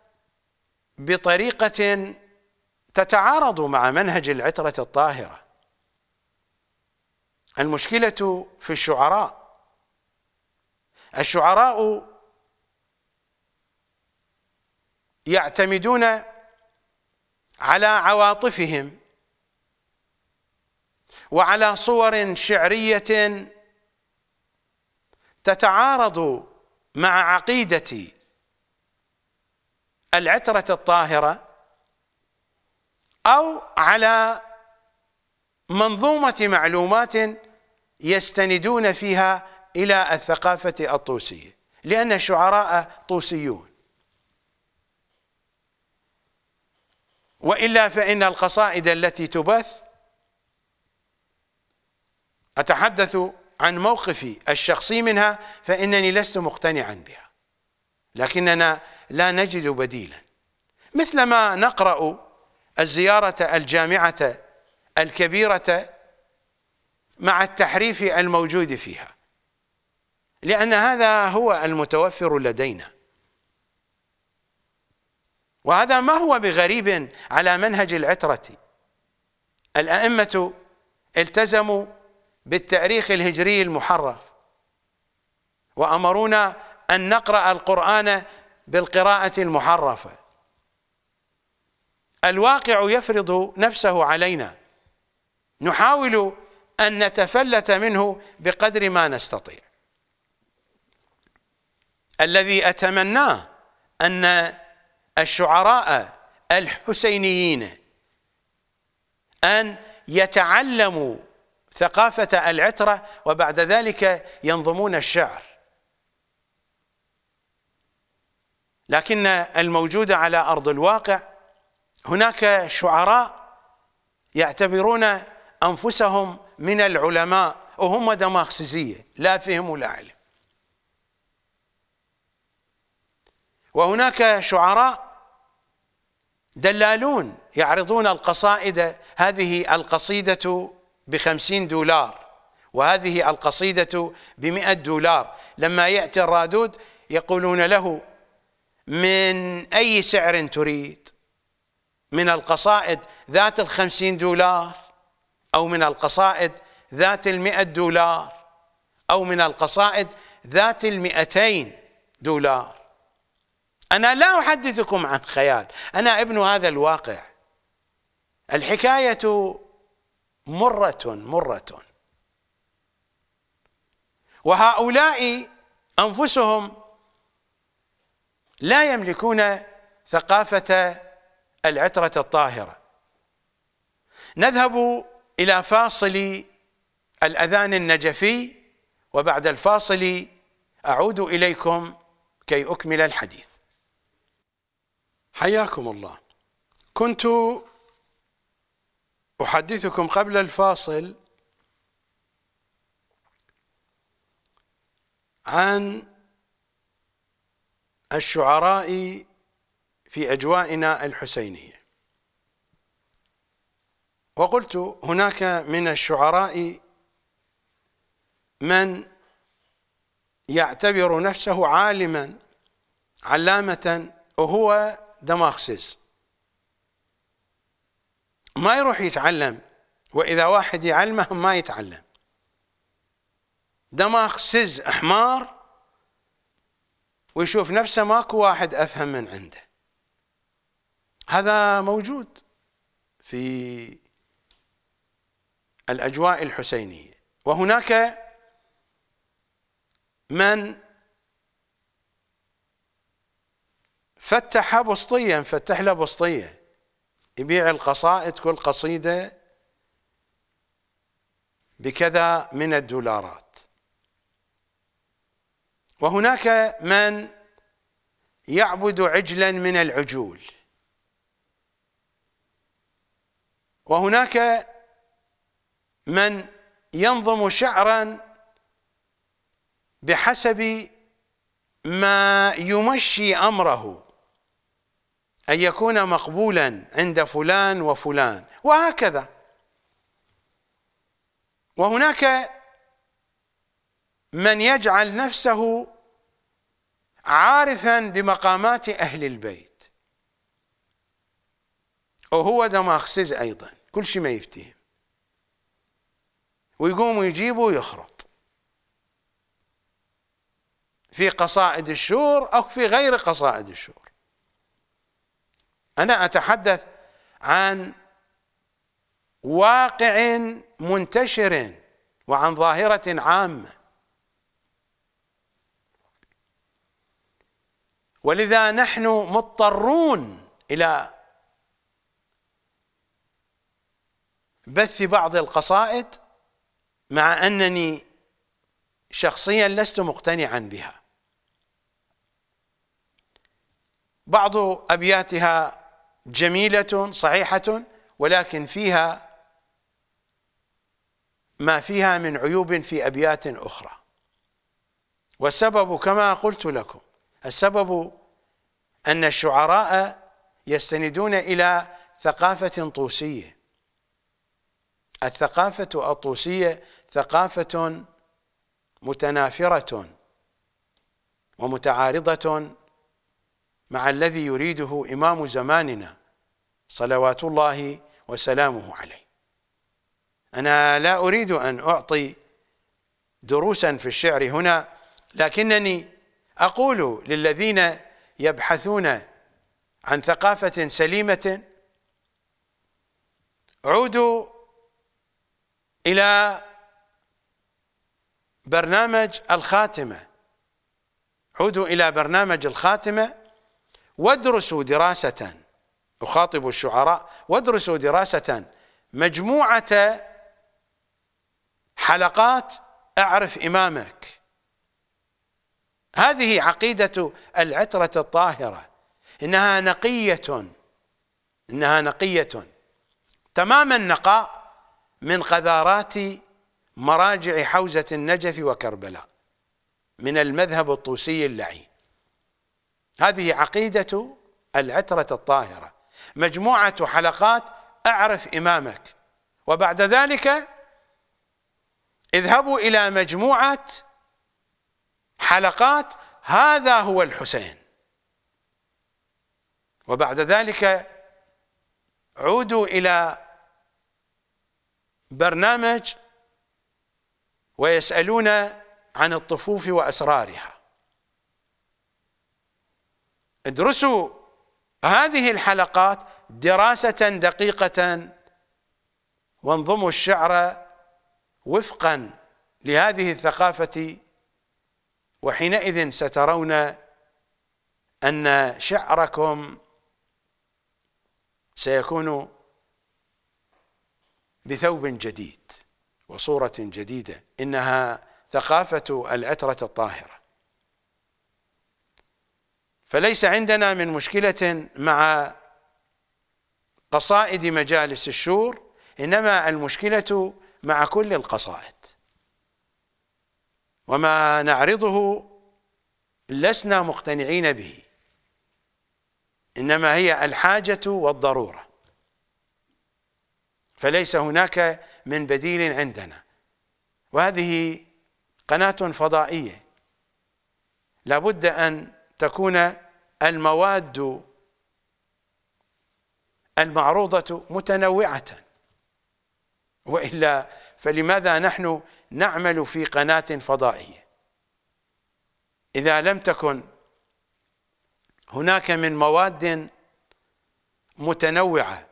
بطريقة تتعارض مع منهج العترة الطاهرة المشكلة في الشعراء الشعراء يعتمدون على عواطفهم وعلى صور شعريه تتعارض مع عقيده العتره الطاهره او على منظومه معلومات يستندون فيها الى الثقافه الطوسيه لان الشعراء طوسيون والا فان القصائد التي تبث أتحدث عن موقفي الشخصي منها فإنني لست مقتنعا بها لكننا لا نجد بديلا مثلما نقرأ الزيارة الجامعة الكبيرة مع التحريف الموجود فيها لأن هذا هو المتوفر لدينا وهذا ما هو بغريب على منهج العترة الأئمة التزموا بالتاريخ الهجري المحرف وأمرونا أن نقرأ القرآن بالقراءة المحرفة الواقع يفرض نفسه علينا نحاول أن نتفلت منه بقدر ما نستطيع الذي أتمناه أن الشعراء الحسينيين أن يتعلموا ثقافة العترة وبعد ذلك ينظمون الشعر لكن الموجود على أرض الواقع هناك شعراء يعتبرون أنفسهم من العلماء وهم دماغسزية لا فهم ولا علم وهناك شعراء دلالون يعرضون القصائد هذه القصيدة بخمسين دولار وهذه القصيدة بمئة دولار لما يأتي الرادود يقولون له من أي سعر تريد من القصائد ذات الخمسين دولار أو من القصائد ذات المئة دولار أو من القصائد ذات المئتين دولار أنا لا أحدثكم عن خيال أنا ابن هذا الواقع الحكاية مرة مرة وهؤلاء أنفسهم لا يملكون ثقافة العترة الطاهرة نذهب إلى فاصل الأذان النجفي وبعد الفاصل أعود إليكم كي أكمل الحديث حياكم الله كنت أحدثكم قبل الفاصل عن الشعراء في أجوائنا الحسينية وقلت هناك من الشعراء من يعتبر نفسه عالما علامة وهو دماخسيس ما يروح يتعلم وإذا واحد يعلمه ما يتعلم دماغ سز حمار ويشوف نفسه ماكو واحد أفهم من عنده هذا موجود في الأجواء الحسينية وهناك من فتح بسطية فتح له بسطية يبيع القصائد كل قصيدة بكذا من الدولارات وهناك من يعبد عجلا من العجول وهناك من ينظم شعرا بحسب ما يمشي امره أن يكون مقبولا عند فلان وفلان وهكذا وهناك من يجعل نفسه عارفا بمقامات أهل البيت وهو دماغسز أيضا كل شيء ما يفتيهم ويقوم ويجيبه ويخرط في قصائد الشور أو في غير قصائد الشور أنا أتحدث عن واقع منتشر وعن ظاهرة عامة ولذا نحن مضطرون إلى بث بعض القصائد مع أنني شخصيا لست مقتنعا بها بعض أبياتها جميلة صحيحة ولكن فيها ما فيها من عيوب في أبيات أخرى والسبب كما قلت لكم السبب أن الشعراء يستندون إلى ثقافة طوسية الثقافة الطوسية ثقافة متنافرة ومتعارضة مع الذي يريده إمام زماننا صلوات الله وسلامه عليه أنا لا أريد أن أعطي دروسا في الشعر هنا لكنني أقول للذين يبحثون عن ثقافة سليمة عودوا إلى برنامج الخاتمة عودوا إلى برنامج الخاتمة وادرسوا دراسة أخاطب الشعراء وادرسوا دراسة مجموعة حلقات أعرف إمامك هذه عقيدة العترة الطاهرة إنها نقية إنها نقية تمام النقاء من قذارات مراجع حوزة النجف وكربلاء من المذهب الطوسي اللعين هذه عقيدة العترة الطاهرة مجموعة حلقات أعرف إمامك وبعد ذلك اذهبوا إلى مجموعة حلقات هذا هو الحسين وبعد ذلك عودوا إلى برنامج ويسألون عن الطفوف وأسرارها ادرسوا هذه الحلقات دراسة دقيقة وانظموا الشعر وفقا لهذه الثقافة وحينئذ سترون أن شعركم سيكون بثوب جديد وصورة جديدة إنها ثقافة العترة الطاهرة فليس عندنا من مشكلة مع قصائد مجالس الشور إنما المشكلة مع كل القصائد وما نعرضه لسنا مقتنعين به إنما هي الحاجة والضرورة فليس هناك من بديل عندنا وهذه قناة فضائية لابد أن تكون المواد المعروضة متنوعة وإلا فلماذا نحن نعمل في قناة فضائية إذا لم تكن هناك من مواد متنوعة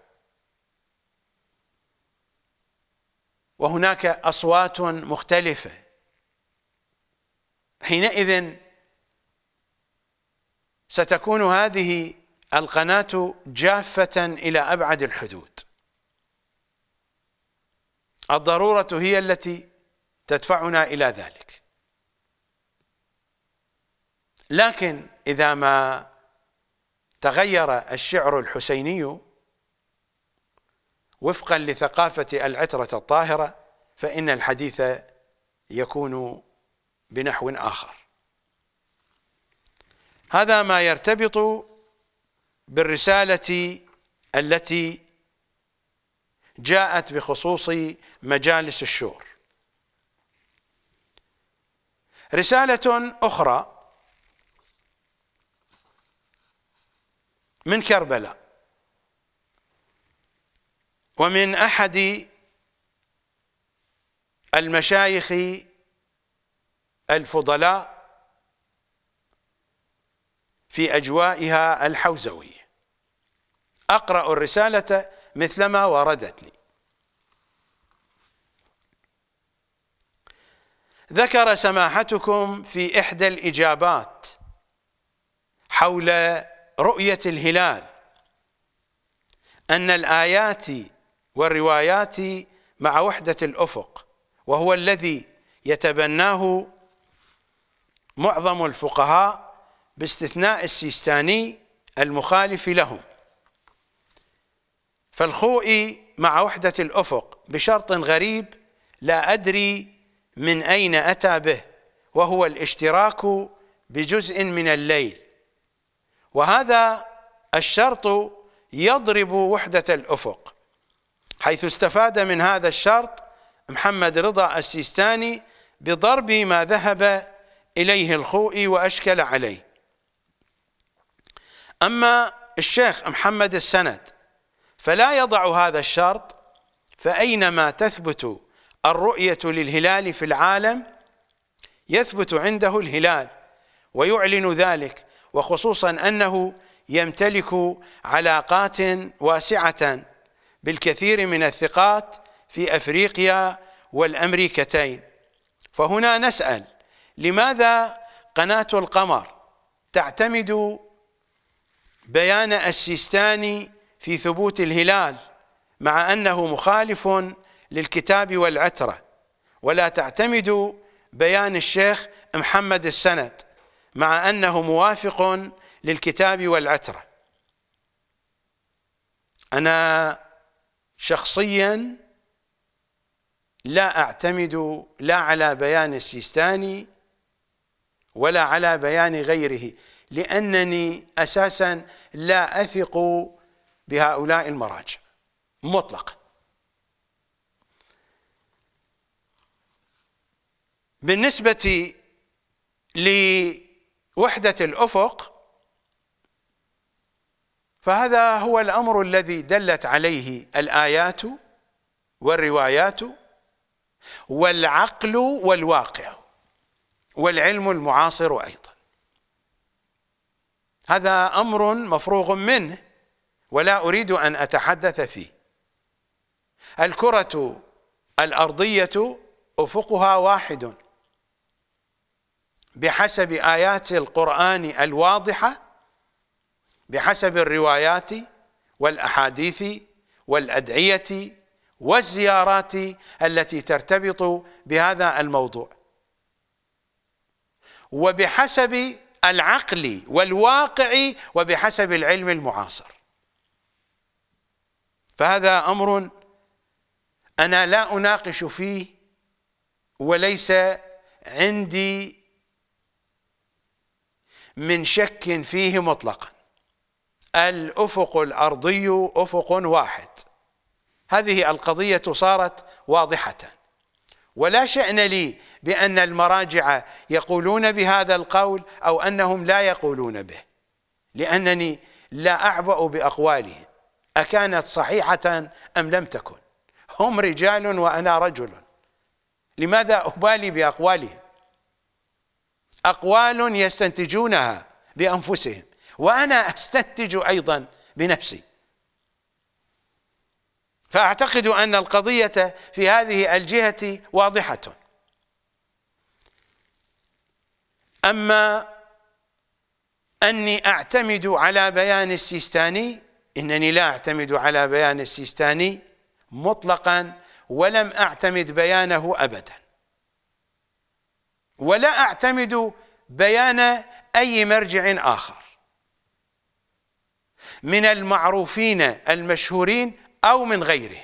وهناك أصوات مختلفة حينئذ ستكون هذه القناة جافة إلى أبعد الحدود الضرورة هي التي تدفعنا إلى ذلك لكن إذا ما تغير الشعر الحسيني وفقا لثقافة العترة الطاهرة فإن الحديث يكون بنحو آخر هذا ما يرتبط بالرسالة التي جاءت بخصوص مجالس الشور رسالة أخرى من كربلاء ومن أحد المشايخ الفضلاء في أجوائها الحوزوية أقرأ الرسالة مثلما وردتني ذكر سماحتكم في إحدى الإجابات حول رؤية الهلال أن الآيات والروايات مع وحدة الأفق وهو الذي يتبناه معظم الفقهاء باستثناء السيستاني المخالف لهم فالخوئي مع وحدة الأفق بشرط غريب لا أدري من أين أتى به وهو الاشتراك بجزء من الليل وهذا الشرط يضرب وحدة الأفق حيث استفاد من هذا الشرط محمد رضا السيستاني بضرب ما ذهب إليه الخوئي وأشكل عليه أما الشيخ محمد السند فلا يضع هذا الشرط فأينما تثبت الرؤية للهلال في العالم يثبت عنده الهلال ويعلن ذلك وخصوصا أنه يمتلك علاقات واسعة بالكثير من الثقات في أفريقيا والأمريكتين فهنا نسأل لماذا قناة القمر تعتمد بيان السيستاني في ثبوت الهلال مع أنه مخالف للكتاب والعترة ولا تعتمدوا بيان الشيخ محمد السند مع أنه موافق للكتاب والعترة أنا شخصيا لا أعتمد لا على بيان السيستاني ولا على بيان غيره لأنني أساسا لا أثق بهؤلاء المراجع مطلقا بالنسبة لوحدة الأفق فهذا هو الأمر الذي دلت عليه الآيات والروايات والعقل والواقع والعلم المعاصر أيضا هذا أمر مفروغ منه ولا أريد أن أتحدث فيه الكرة الأرضية أفقها واحد بحسب آيات القرآن الواضحة بحسب الروايات والأحاديث والأدعية والزيارات التي ترتبط بهذا الموضوع وبحسب العقلي والواقعي وبحسب العلم المعاصر فهذا أمر أنا لا أناقش فيه وليس عندي من شك فيه مطلقا الأفق الأرضي أفق واحد هذه القضية صارت واضحة ولا شأن لي بأن المراجع يقولون بهذا القول أو أنهم لا يقولون به لأنني لا أعبأ بأقوالهم أكانت صحيحة أم لم تكن هم رجال وأنا رجل لماذا أبالي بأقوالهم أقوال يستنتجونها بأنفسهم وأنا أستنتج أيضا بنفسي فأعتقد أن القضية في هذه الجهة واضحة أما أني أعتمد على بيان السيستاني إنني لا أعتمد على بيان السيستاني مطلقا ولم أعتمد بيانه أبدا ولا أعتمد بيان أي مرجع آخر من المعروفين المشهورين أو من غيره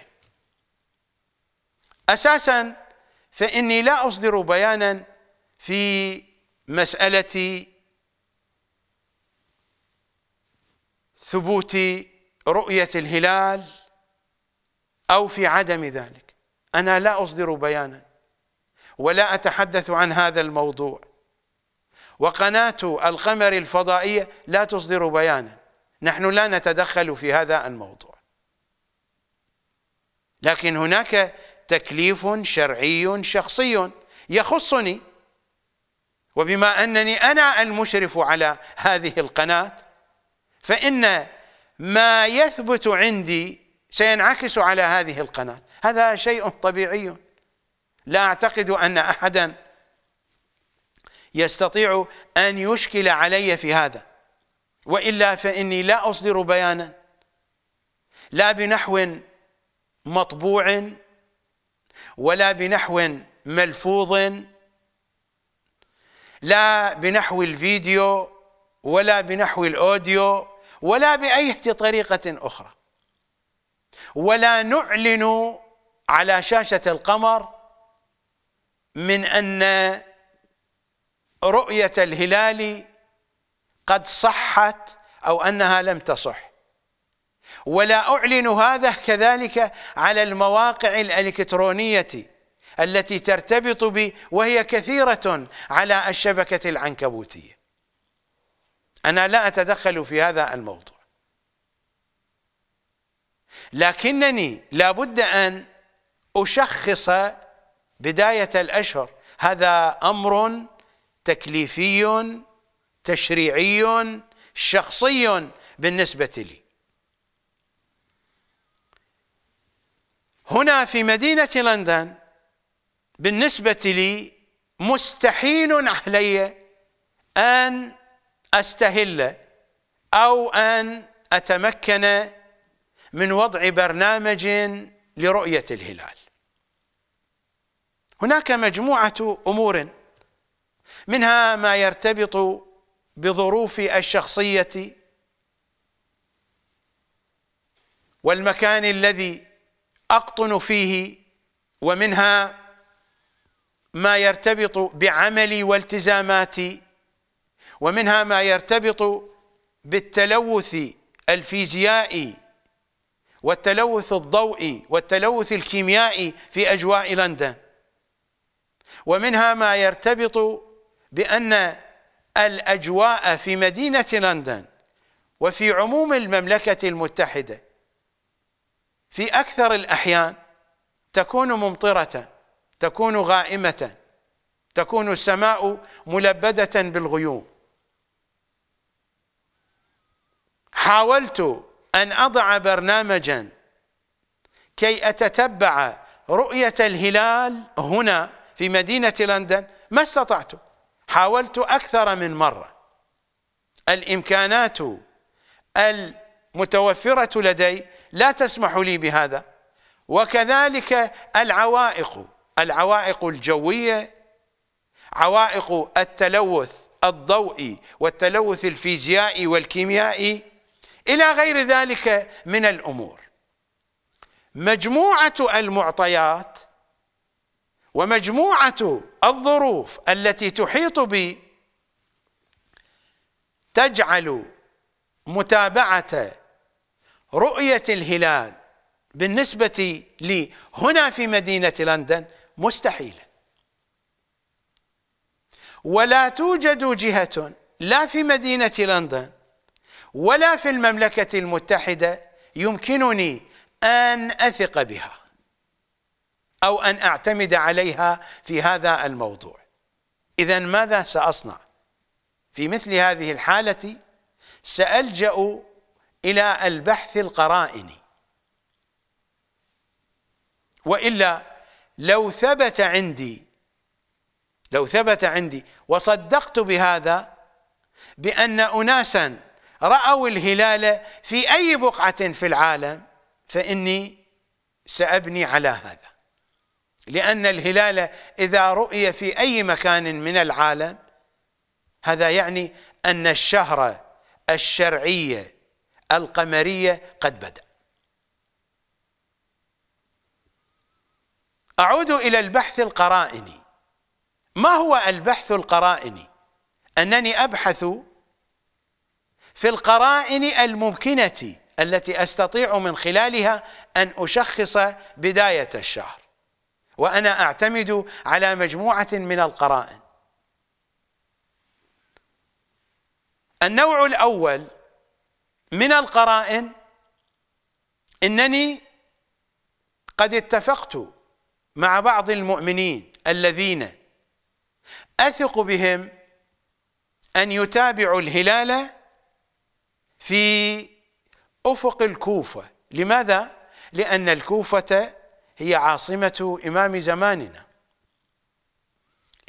أساسا فإني لا أصدر بيانا في مسألة ثبوت رؤية الهلال أو في عدم ذلك أنا لا أصدر بيانا ولا أتحدث عن هذا الموضوع وقناة القمر الفضائية لا تصدر بيانا نحن لا نتدخل في هذا الموضوع لكن هناك تكليف شرعي شخصي يخصني وبما انني انا المشرف على هذه القناه فان ما يثبت عندي سينعكس على هذه القناه هذا شيء طبيعي لا اعتقد ان احدا يستطيع ان يشكل علي في هذا والا فاني لا اصدر بيانا لا بنحو مطبوع ولا بنحو ملفوظ لا بنحو الفيديو ولا بنحو الأوديو ولا بأي طريقة أخرى ولا نعلن على شاشة القمر من أن رؤية الهلال قد صحت أو أنها لم تصح ولا أعلن هذا كذلك على المواقع الإلكترونية التي ترتبط بي وهي كثيرة على الشبكة العنكبوتية أنا لا أتدخل في هذا الموضوع لكنني لابد أن أشخص بداية الأشهر هذا أمر تكليفي تشريعي شخصي بالنسبة لي هنا في مدينة لندن بالنسبة لي مستحيل علي أن أستهل أو أن أتمكن من وضع برنامج لرؤية الهلال هناك مجموعة أمور منها ما يرتبط بظروفي الشخصية والمكان الذي أقطن فيه ومنها ما يرتبط بعملي والتزاماتي ومنها ما يرتبط بالتلوث الفيزيائي والتلوث الضوئي والتلوث الكيميائي في أجواء لندن ومنها ما يرتبط بأن الأجواء في مدينة لندن وفي عموم المملكة المتحدة في أكثر الأحيان تكون ممطرة تكون غائمة تكون السماء ملبدة بالغيوم حاولت أن أضع برنامجا كي أتتبع رؤية الهلال هنا في مدينة لندن ما استطعت حاولت أكثر من مرة الإمكانات المتوفرة لدي لا تسمح لي بهذا وكذلك العوائق العوائق الجوية عوائق التلوث الضوئي والتلوث الفيزيائي والكيميائي إلى غير ذلك من الأمور مجموعة المعطيات ومجموعة الظروف التي تحيط بي تجعل متابعة رؤية الهلال بالنسبة لي هنا في مدينة لندن مستحيلة ولا توجد جهة لا في مدينة لندن ولا في المملكة المتحدة يمكنني أن أثق بها أو أن أعتمد عليها في هذا الموضوع إذا ماذا سأصنع؟ في مثل هذه الحالة سألجأ إلى البحث القرائني وإلا لو ثبت عندي لو ثبت عندي وصدقت بهذا بأن أناسا رأوا الهلال في أي بقعة في العالم فإني سأبني على هذا لأن الهلال إذا رؤي في أي مكان من العالم هذا يعني أن الشهرة الشرعية القمرية قد بدأ أعود إلى البحث القرائني ما هو البحث القرائني أنني أبحث في القرائن الممكنة التي أستطيع من خلالها أن أشخص بداية الشهر وأنا أعتمد على مجموعة من القرائن النوع الأول من القرائن انني قد اتفقت مع بعض المؤمنين الذين اثق بهم ان يتابعوا الهلال في افق الكوفه لماذا لان الكوفه هي عاصمه امام زماننا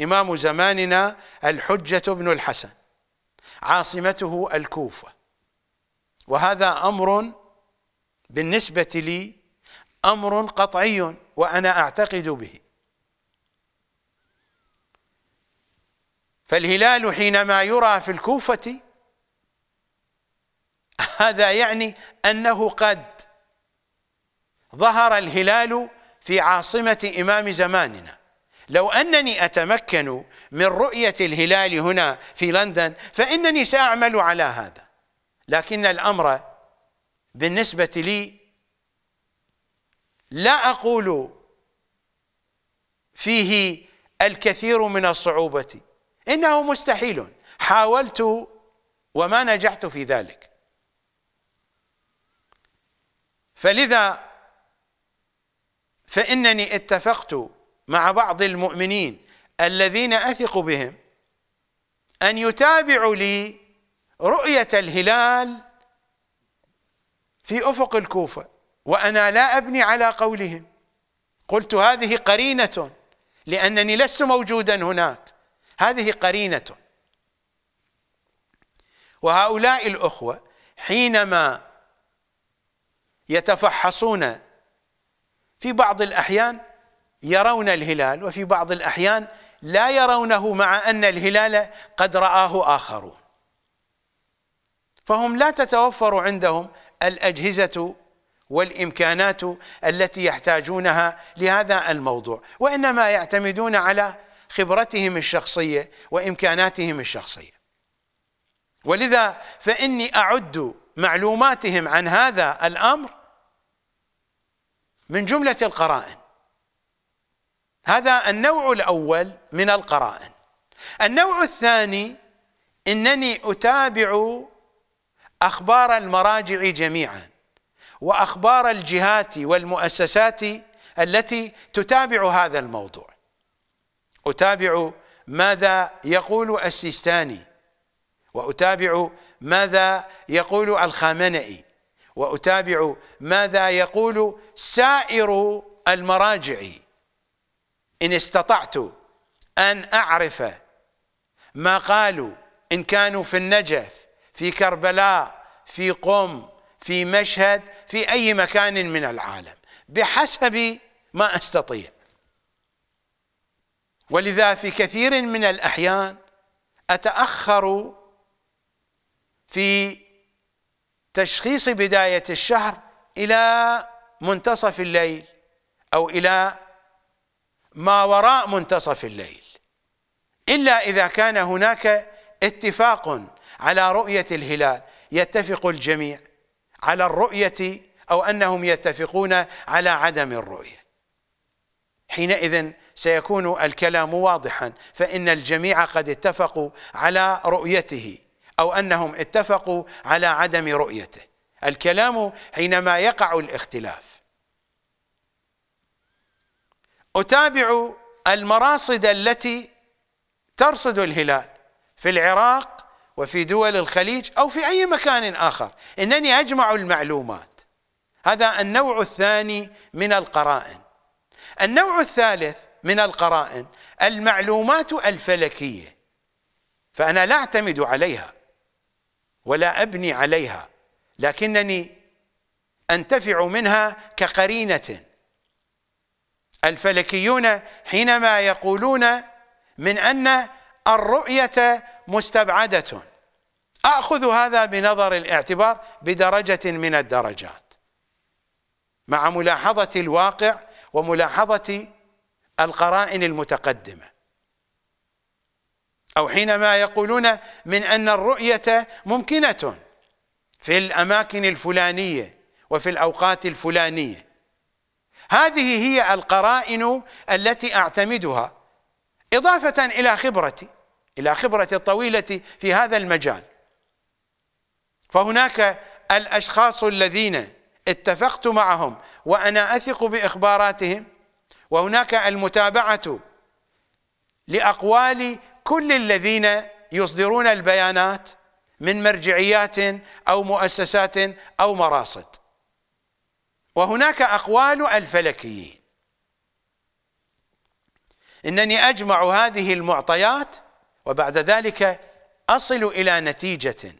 امام زماننا الحجه بن الحسن عاصمته الكوفه وهذا أمر بالنسبة لي أمر قطعي وأنا أعتقد به فالهلال حينما يرى في الكوفة هذا يعني أنه قد ظهر الهلال في عاصمة إمام زماننا لو أنني أتمكن من رؤية الهلال هنا في لندن فإنني سأعمل على هذا لكن الأمر بالنسبة لي لا أقول فيه الكثير من الصعوبة إنه مستحيل حاولت وما نجحت في ذلك فلذا فإنني اتفقت مع بعض المؤمنين الذين أثق بهم أن يتابعوا لي رؤية الهلال في أفق الكوفة وأنا لا أبني على قولهم قلت هذه قرينة لأنني لست موجودا هناك هذه قرينة وهؤلاء الأخوة حينما يتفحصون في بعض الأحيان يرون الهلال وفي بعض الأحيان لا يرونه مع أن الهلال قد رآه آخرون فهم لا تتوفر عندهم الأجهزة والإمكانات التي يحتاجونها لهذا الموضوع وإنما يعتمدون على خبرتهم الشخصية وإمكاناتهم الشخصية ولذا فإني أعد معلوماتهم عن هذا الأمر من جملة القرائن هذا النوع الأول من القرائن النوع الثاني إنني أتابع أخبار المراجع جميعا وأخبار الجهات والمؤسسات التي تتابع هذا الموضوع أتابع ماذا يقول السيستاني وأتابع ماذا يقول الخامنئي وأتابع ماذا يقول سائر المراجع إن استطعت أن أعرف ما قالوا إن كانوا في النجف في كربلاء في قم في مشهد في أي مكان من العالم بحسب ما أستطيع ولذا في كثير من الأحيان أتأخر في تشخيص بداية الشهر إلى منتصف الليل أو إلى ما وراء منتصف الليل إلا إذا كان هناك اتفاق على رؤية الهلال يتفق الجميع على الرؤية أو أنهم يتفقون على عدم الرؤية حينئذ سيكون الكلام واضحا فإن الجميع قد اتفقوا على رؤيته أو أنهم اتفقوا على عدم رؤيته الكلام حينما يقع الاختلاف أتابع المراصد التي ترصد الهلال في العراق وفي دول الخليج أو في أي مكان آخر إنني أجمع المعلومات هذا النوع الثاني من القرائن النوع الثالث من القرائن المعلومات الفلكية فأنا لا أعتمد عليها ولا أبني عليها لكنني أنتفع منها كقرينة الفلكيون حينما يقولون من أن الرؤية مستبعدة أخذ هذا بنظر الاعتبار بدرجة من الدرجات مع ملاحظة الواقع وملاحظة القرائن المتقدمة أو حينما يقولون من أن الرؤية ممكنة في الأماكن الفلانية وفي الأوقات الفلانية هذه هي القرائن التي أعتمدها إضافة إلى خبرتي إلى خبرتي الطويلة في هذا المجال فهناك الأشخاص الذين اتفقت معهم وأنا أثق بإخباراتهم وهناك المتابعة لأقوال كل الذين يصدرون البيانات من مرجعيات أو مؤسسات أو مراصد وهناك أقوال الفلكيين انني اجمع هذه المعطيات وبعد ذلك اصل الى نتيجه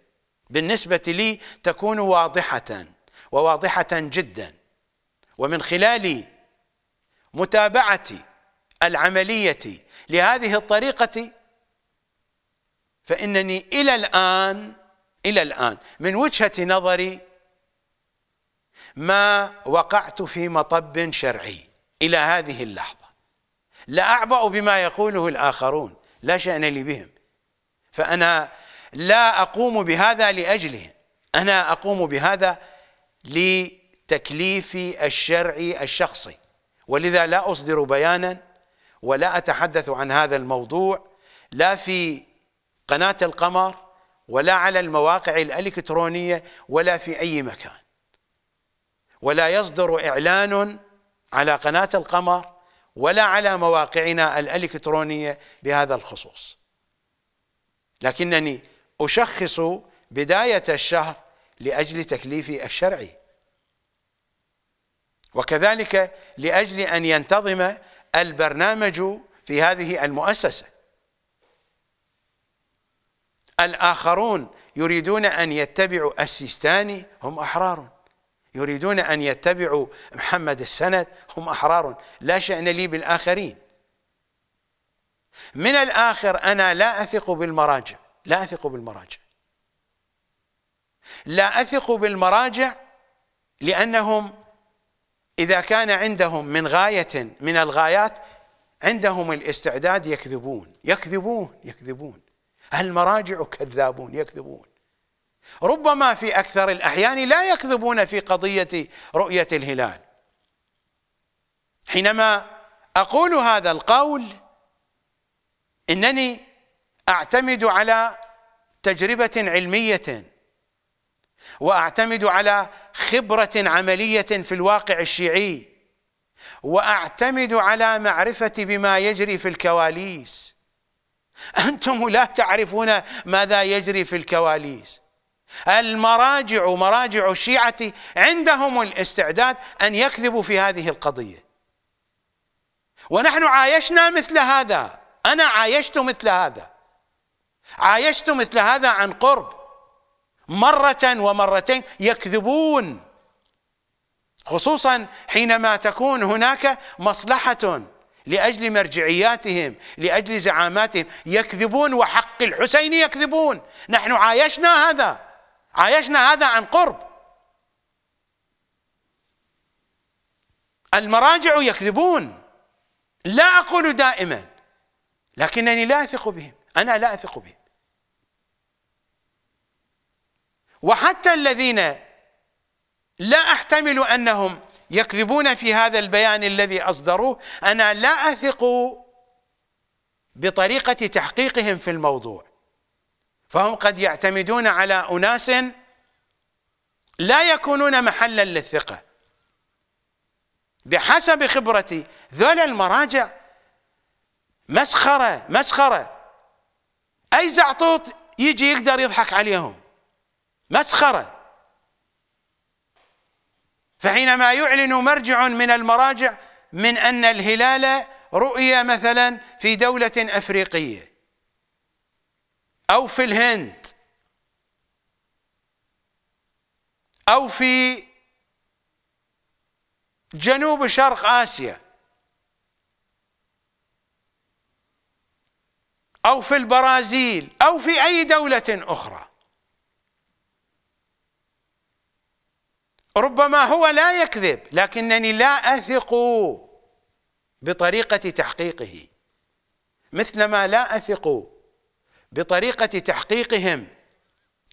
بالنسبه لي تكون واضحه وواضحه جدا ومن خلال متابعتي العمليه لهذه الطريقه فانني الى الان الى الان من وجهه نظري ما وقعت في مطب شرعي الى هذه اللحظه لا أعبأ بما يقوله الآخرون لا شأن لي بهم فأنا لا أقوم بهذا لأجله أنا أقوم بهذا لتكليفي الشرعي الشخصي ولذا لا أصدر بيانا ولا أتحدث عن هذا الموضوع لا في قناة القمر ولا على المواقع الإلكترونية ولا في أي مكان ولا يصدر إعلان على قناة القمر ولا على مواقعنا الالكترونيه بهذا الخصوص لكنني اشخص بدايه الشهر لاجل تكليفي الشرعي وكذلك لاجل ان ينتظم البرنامج في هذه المؤسسه الاخرون يريدون ان يتبعوا السيستاني هم احرار يريدون أن يتبعوا محمد السند هم أحرار لا شأن لي بالآخرين من الآخر أنا لا أثق بالمراجع لا أثق بالمراجع لا أثق بالمراجع لأنهم إذا كان عندهم من غاية من الغايات عندهم الاستعداد يكذبون يكذبون يكذبون المراجع كذابون يكذبون ربما في أكثر الأحيان لا يكذبون في قضية رؤية الهلال حينما أقول هذا القول إنني أعتمد على تجربة علمية وأعتمد على خبرة عملية في الواقع الشيعي وأعتمد على معرفة بما يجري في الكواليس أنتم لا تعرفون ماذا يجري في الكواليس المراجع مراجع الشيعة عندهم الاستعداد أن يكذبوا في هذه القضية ونحن عايشنا مثل هذا أنا عايشت مثل هذا عايشت مثل هذا عن قرب مرة ومرتين يكذبون خصوصا حينما تكون هناك مصلحة لأجل مرجعياتهم لأجل زعاماتهم يكذبون وحق الحسين يكذبون نحن عايشنا هذا عايشنا هذا عن قرب المراجع يكذبون لا أقول دائما لكنني لا أثق بهم أنا لا أثق بهم وحتى الذين لا أحتمل أنهم يكذبون في هذا البيان الذي أصدروه أنا لا أثق بطريقة تحقيقهم في الموضوع فهم قد يعتمدون على أناس لا يكونون محلا للثقة بحسب خبرتي ذول المراجع مسخرة مسخرة أي زعطوط يجي يقدر يضحك عليهم مسخرة فحينما يعلن مرجع من المراجع من أن الهلال رؤية مثلا في دولة أفريقية أو في الهند أو في جنوب شرق آسيا أو في البرازيل أو في أي دولة أخرى ربما هو لا يكذب لكنني لا أثق بطريقة تحقيقه مثلما لا أثق بطريقة تحقيقهم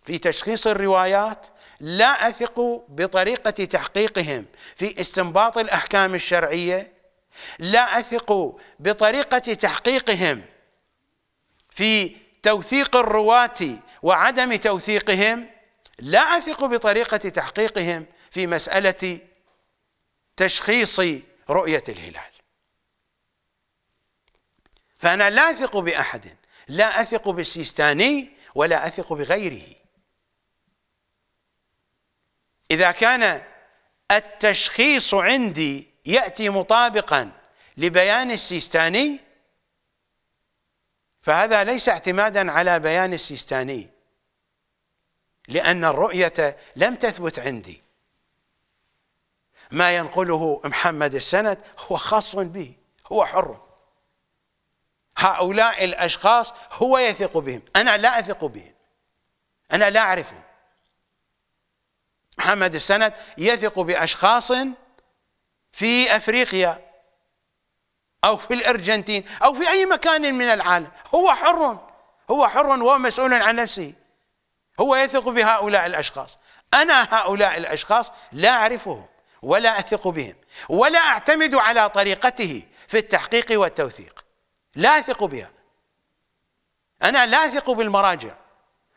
في تشخيص الروايات لا أثق بطريقة تحقيقهم في استنباط الأحكام الشرعية لا أثق بطريقة تحقيقهم في توثيق الرواة وعدم توثيقهم لا أثق بطريقة تحقيقهم في مسألة تشخيص رؤية الهلال فأنا لا أثق بأحد لا أثق بالسيستاني ولا أثق بغيره إذا كان التشخيص عندي يأتي مطابقا لبيان السيستاني فهذا ليس اعتمادا على بيان السيستاني لأن الرؤية لم تثبت عندي ما ينقله محمد السند هو خاص به هو حر هؤلاء الأشخاص هو يثق بهم أنا لا أثق بهم أنا لا أعرفهم محمد السند يثق بأشخاص في أفريقيا أو في الأرجنتين أو في أي مكان من العالم هو حر هو حر ومسؤول عن نفسه هو يثق بهؤلاء الأشخاص أنا هؤلاء الأشخاص لا أعرفهم ولا أثق بهم ولا أعتمد على طريقته في التحقيق والتوثيق لا أثق بها أنا لا أثق بالمراجع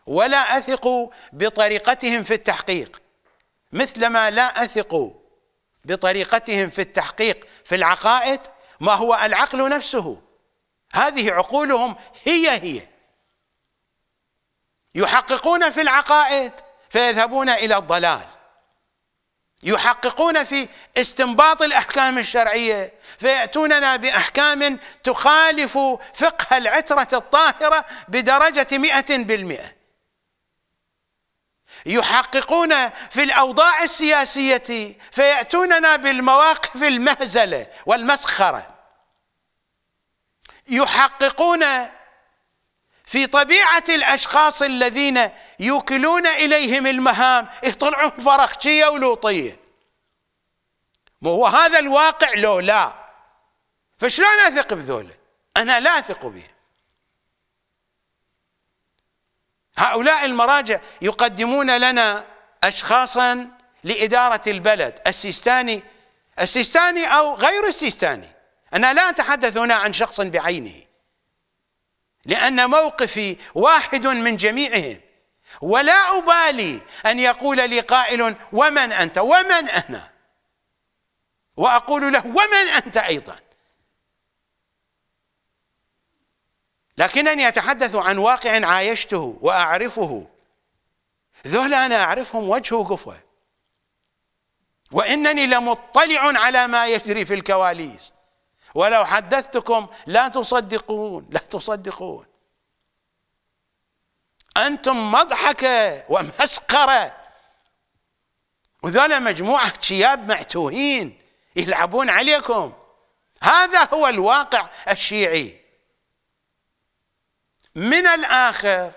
ولا أثق بطريقتهم في التحقيق مثلما لا أثق بطريقتهم في التحقيق في العقائد ما هو العقل نفسه هذه عقولهم هي هي يحققون في العقائد فيذهبون إلى الضلال يحققون في استنباط الاحكام الشرعيه فياتوننا باحكام تخالف فقه العتره الطاهره بدرجه مئه بالمئه يحققون في الاوضاع السياسيه فياتوننا بالمواقف المهزله والمسخره يحققون في طبيعه الاشخاص الذين يوكلون إليهم المهام يطلعون فرخشية ولوطية ما هو هذا الواقع لو لا فشلون أثق بذولا أنا لا أثق بهم هؤلاء المراجع يقدمون لنا أشخاصا لإدارة البلد السيستاني السيستاني أو غير السيستاني أنا لا أتحدث هنا عن شخص بعينه لأن موقفي واحد من جميعهم ولا أبالي أن يقول لي قائل ومن أنت ومن أنا وأقول له ومن أنت أيضا لكنني أتحدث عن واقع عايشته وأعرفه ذهل أنا أعرفهم وجه وقفة وإنني لمطلع على ما يجري في الكواليس ولو حدثتكم لا تصدقون لا تصدقون أنتم مضحكة ومسخرة وذولا مجموعة شياب معتوهين يلعبون عليكم هذا هو الواقع الشيعي من الآخر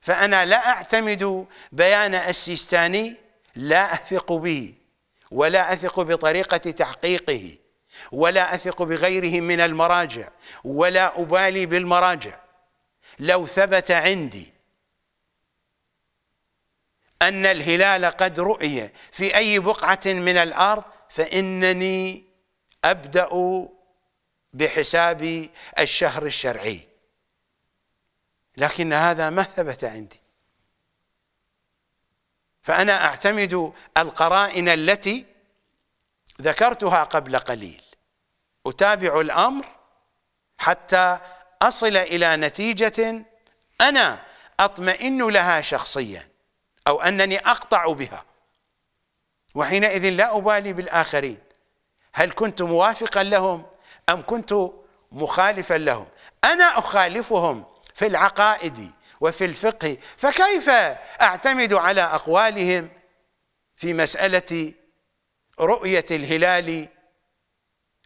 فأنا لا أعتمد بيان السيستاني لا أثق به ولا أثق بطريقة تحقيقه ولا أثق بغيره من المراجع ولا أبالي بالمراجع لو ثبت عندي أن الهلال قد رؤي في أي بقعة من الأرض فإنني أبدأ بحساب الشهر الشرعي لكن هذا ما ثبت عندي فأنا أعتمد القرائن التي ذكرتها قبل قليل أتابع الأمر حتى أصل إلى نتيجة أنا أطمئن لها شخصياً أو أنني أقطع بها وحينئذ لا أبالي بالآخرين هل كنت موافقا لهم أم كنت مخالفا لهم أنا أخالفهم في العقائد وفي الفقه فكيف أعتمد على أقوالهم في مسألة رؤية الهلال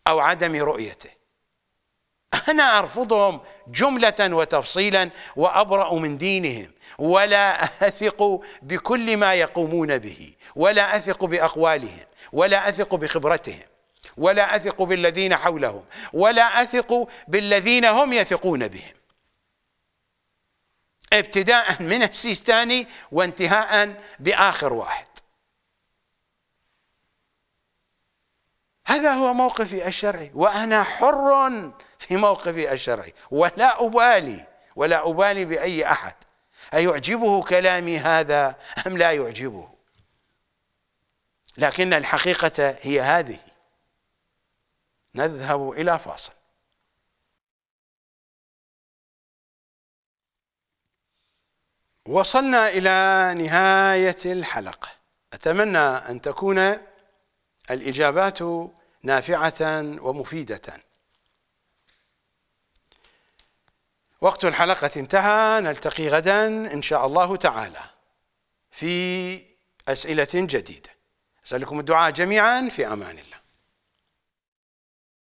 أو عدم رؤيته أنا أرفضهم جملة وتفصيلا وأبرأ من دينهم ولا أثق بكل ما يقومون به ولا أثق بأقوالهم ولا أثق بخبرتهم ولا أثق بالذين حولهم ولا أثق بالذين هم يثقون بهم ابتداء من السيستاني وانتهاء بآخر واحد هذا هو موقفي الشرعي وأنا حر في موقفي الشرعي ولا أبالي ولا أبالي بأي أحد أيعجبه كلامي هذا أم لا يعجبه لكن الحقيقة هي هذه نذهب إلى فاصل وصلنا إلى نهاية الحلقة أتمنى أن تكون الإجابات نافعة ومفيدة وقت الحلقة انتهى نلتقي غدا إن شاء الله تعالى في أسئلة جديدة أسألكم الدعاء جميعا في أمان الله